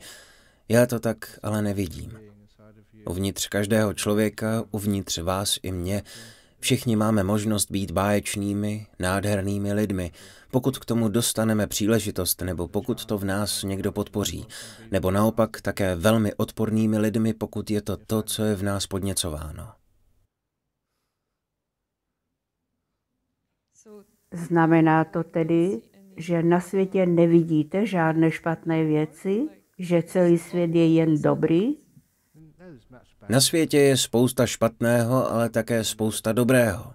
já to tak ale nevidím. Uvnitř každého člověka, uvnitř vás i mě, všichni máme možnost být báječnými, nádhernými lidmi, pokud k tomu dostaneme příležitost nebo pokud to v nás někdo podpoří, nebo naopak také velmi odpornými lidmi, pokud je to to, co je v nás podněcováno. Znamená to tedy, že na světě nevidíte žádné špatné věci, že celý svět je jen dobrý? Na světě je spousta špatného, ale také spousta dobrého.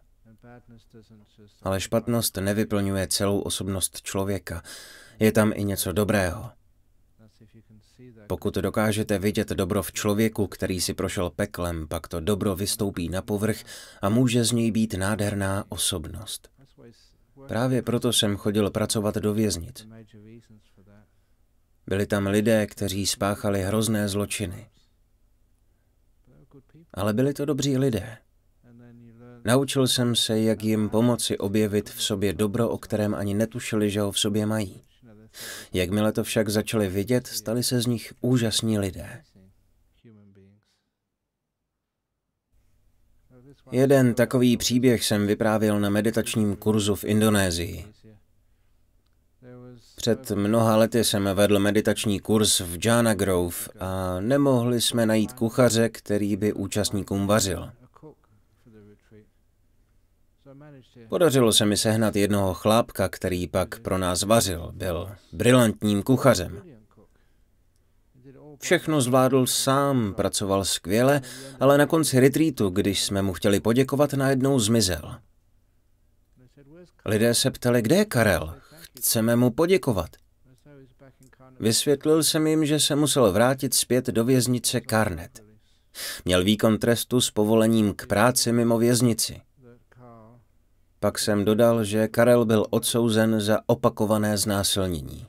Ale špatnost nevyplňuje celou osobnost člověka. Je tam i něco dobrého. Pokud dokážete vidět dobro v člověku, který si prošel peklem, pak to dobro vystoupí na povrch a může z něj být nádherná osobnost. Právě proto jsem chodil pracovat do věznic. Byli tam lidé, kteří spáchali hrozné zločiny ale byli to dobří lidé. Naučil jsem se, jak jim pomoci objevit v sobě dobro, o kterém ani netušili, že ho v sobě mají. Jakmile to však začali vidět, stali se z nich úžasní lidé. Jeden takový příběh jsem vyprávěl na meditačním kurzu v Indonésii. Před mnoha lety jsem vedl meditační kurz v Jana Grove a nemohli jsme najít kuchaře, který by účastníkům vařil. Podařilo se mi sehnat jednoho chlápka, který pak pro nás vařil. Byl brilantním kuchařem. Všechno zvládl sám, pracoval skvěle, ale na konci retreatu, když jsme mu chtěli poděkovat, najednou zmizel. Lidé se ptali, kde je Karel? Chceme mu poděkovat. Vysvětlil jsem jim, že se musel vrátit zpět do věznice Karnet. Měl výkon trestu s povolením k práci mimo věznici. Pak jsem dodal, že Karel byl odsouzen za opakované znásilnění.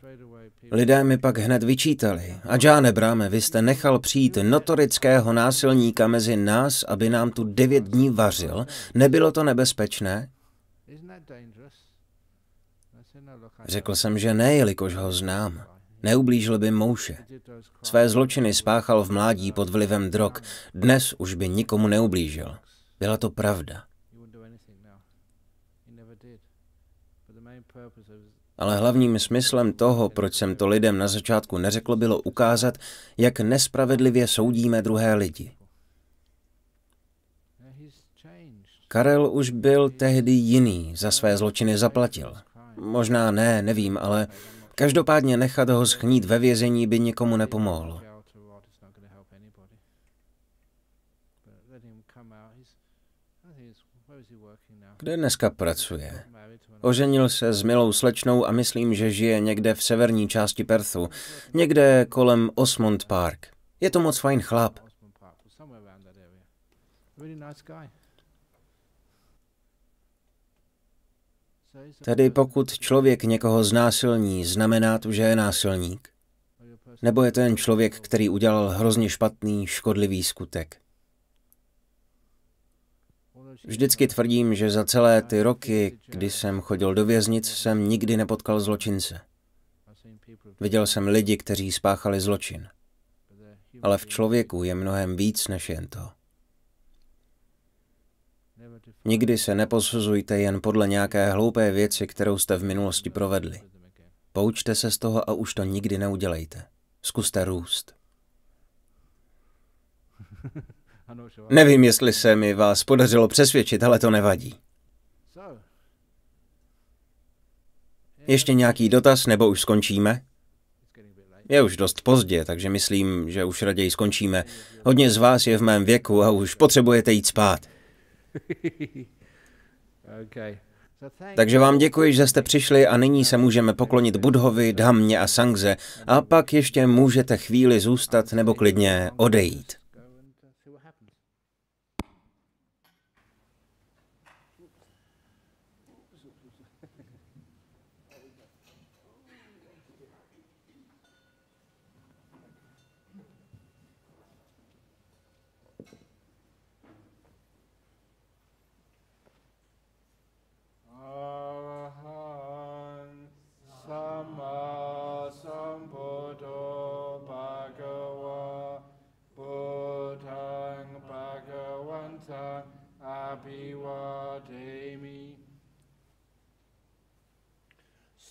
Lidé mi pak hned vyčítali. A Džáne Bráme, vy jste nechal přijít notorického násilníka mezi nás, aby nám tu devět dní vařil. Nebylo to nebezpečné? Řekl jsem, že ne, jelikož ho znám. Neublížil by mouše. Své zločiny spáchal v mládí pod vlivem drog. Dnes už by nikomu neublížil. Byla to pravda. Ale hlavním smyslem toho, proč jsem to lidem na začátku neřekl, bylo ukázat, jak nespravedlivě soudíme druhé lidi. Karel už byl tehdy jiný, za své zločiny zaplatil. Možná ne, nevím, ale každopádně nechat ho schnít ve vězení by nikomu nepomohlo. Kde dneska pracuje? Oženil se s milou slečnou a myslím, že žije někde v severní části Perthu, někde kolem Osmond Park. Je to moc fajn chlap. Tedy pokud člověk někoho znásilní, znamená to, že je násilník? Nebo je ten člověk, který udělal hrozně špatný, škodlivý skutek? Vždycky tvrdím, že za celé ty roky, kdy jsem chodil do věznic, jsem nikdy nepotkal zločince. Viděl jsem lidi, kteří spáchali zločin. Ale v člověku je mnohem víc než jen to. Nikdy se neposuzujte jen podle nějaké hloupé věci, kterou jste v minulosti provedli. Poučte se z toho a už to nikdy neudělejte. Zkuste růst. Nevím, jestli se mi vás podařilo přesvědčit, ale to nevadí. Ještě nějaký dotaz, nebo už skončíme? Je už dost pozdě, takže myslím, že už raději skončíme. Hodně z vás je v mém věku a už potřebujete jít spát. Takže vám děkuji, že jste přišli a nyní se můžeme poklonit Budhovi, Dhamně a Sangze a pak ještě můžete chvíli zůstat nebo klidně odejít.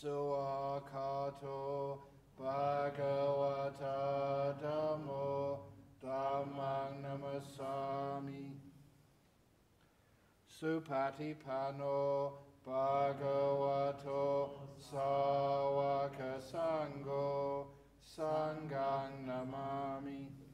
suakato bhagavata dhammo dhammang namasami supatipano bhagavato sawaka sango sangang namami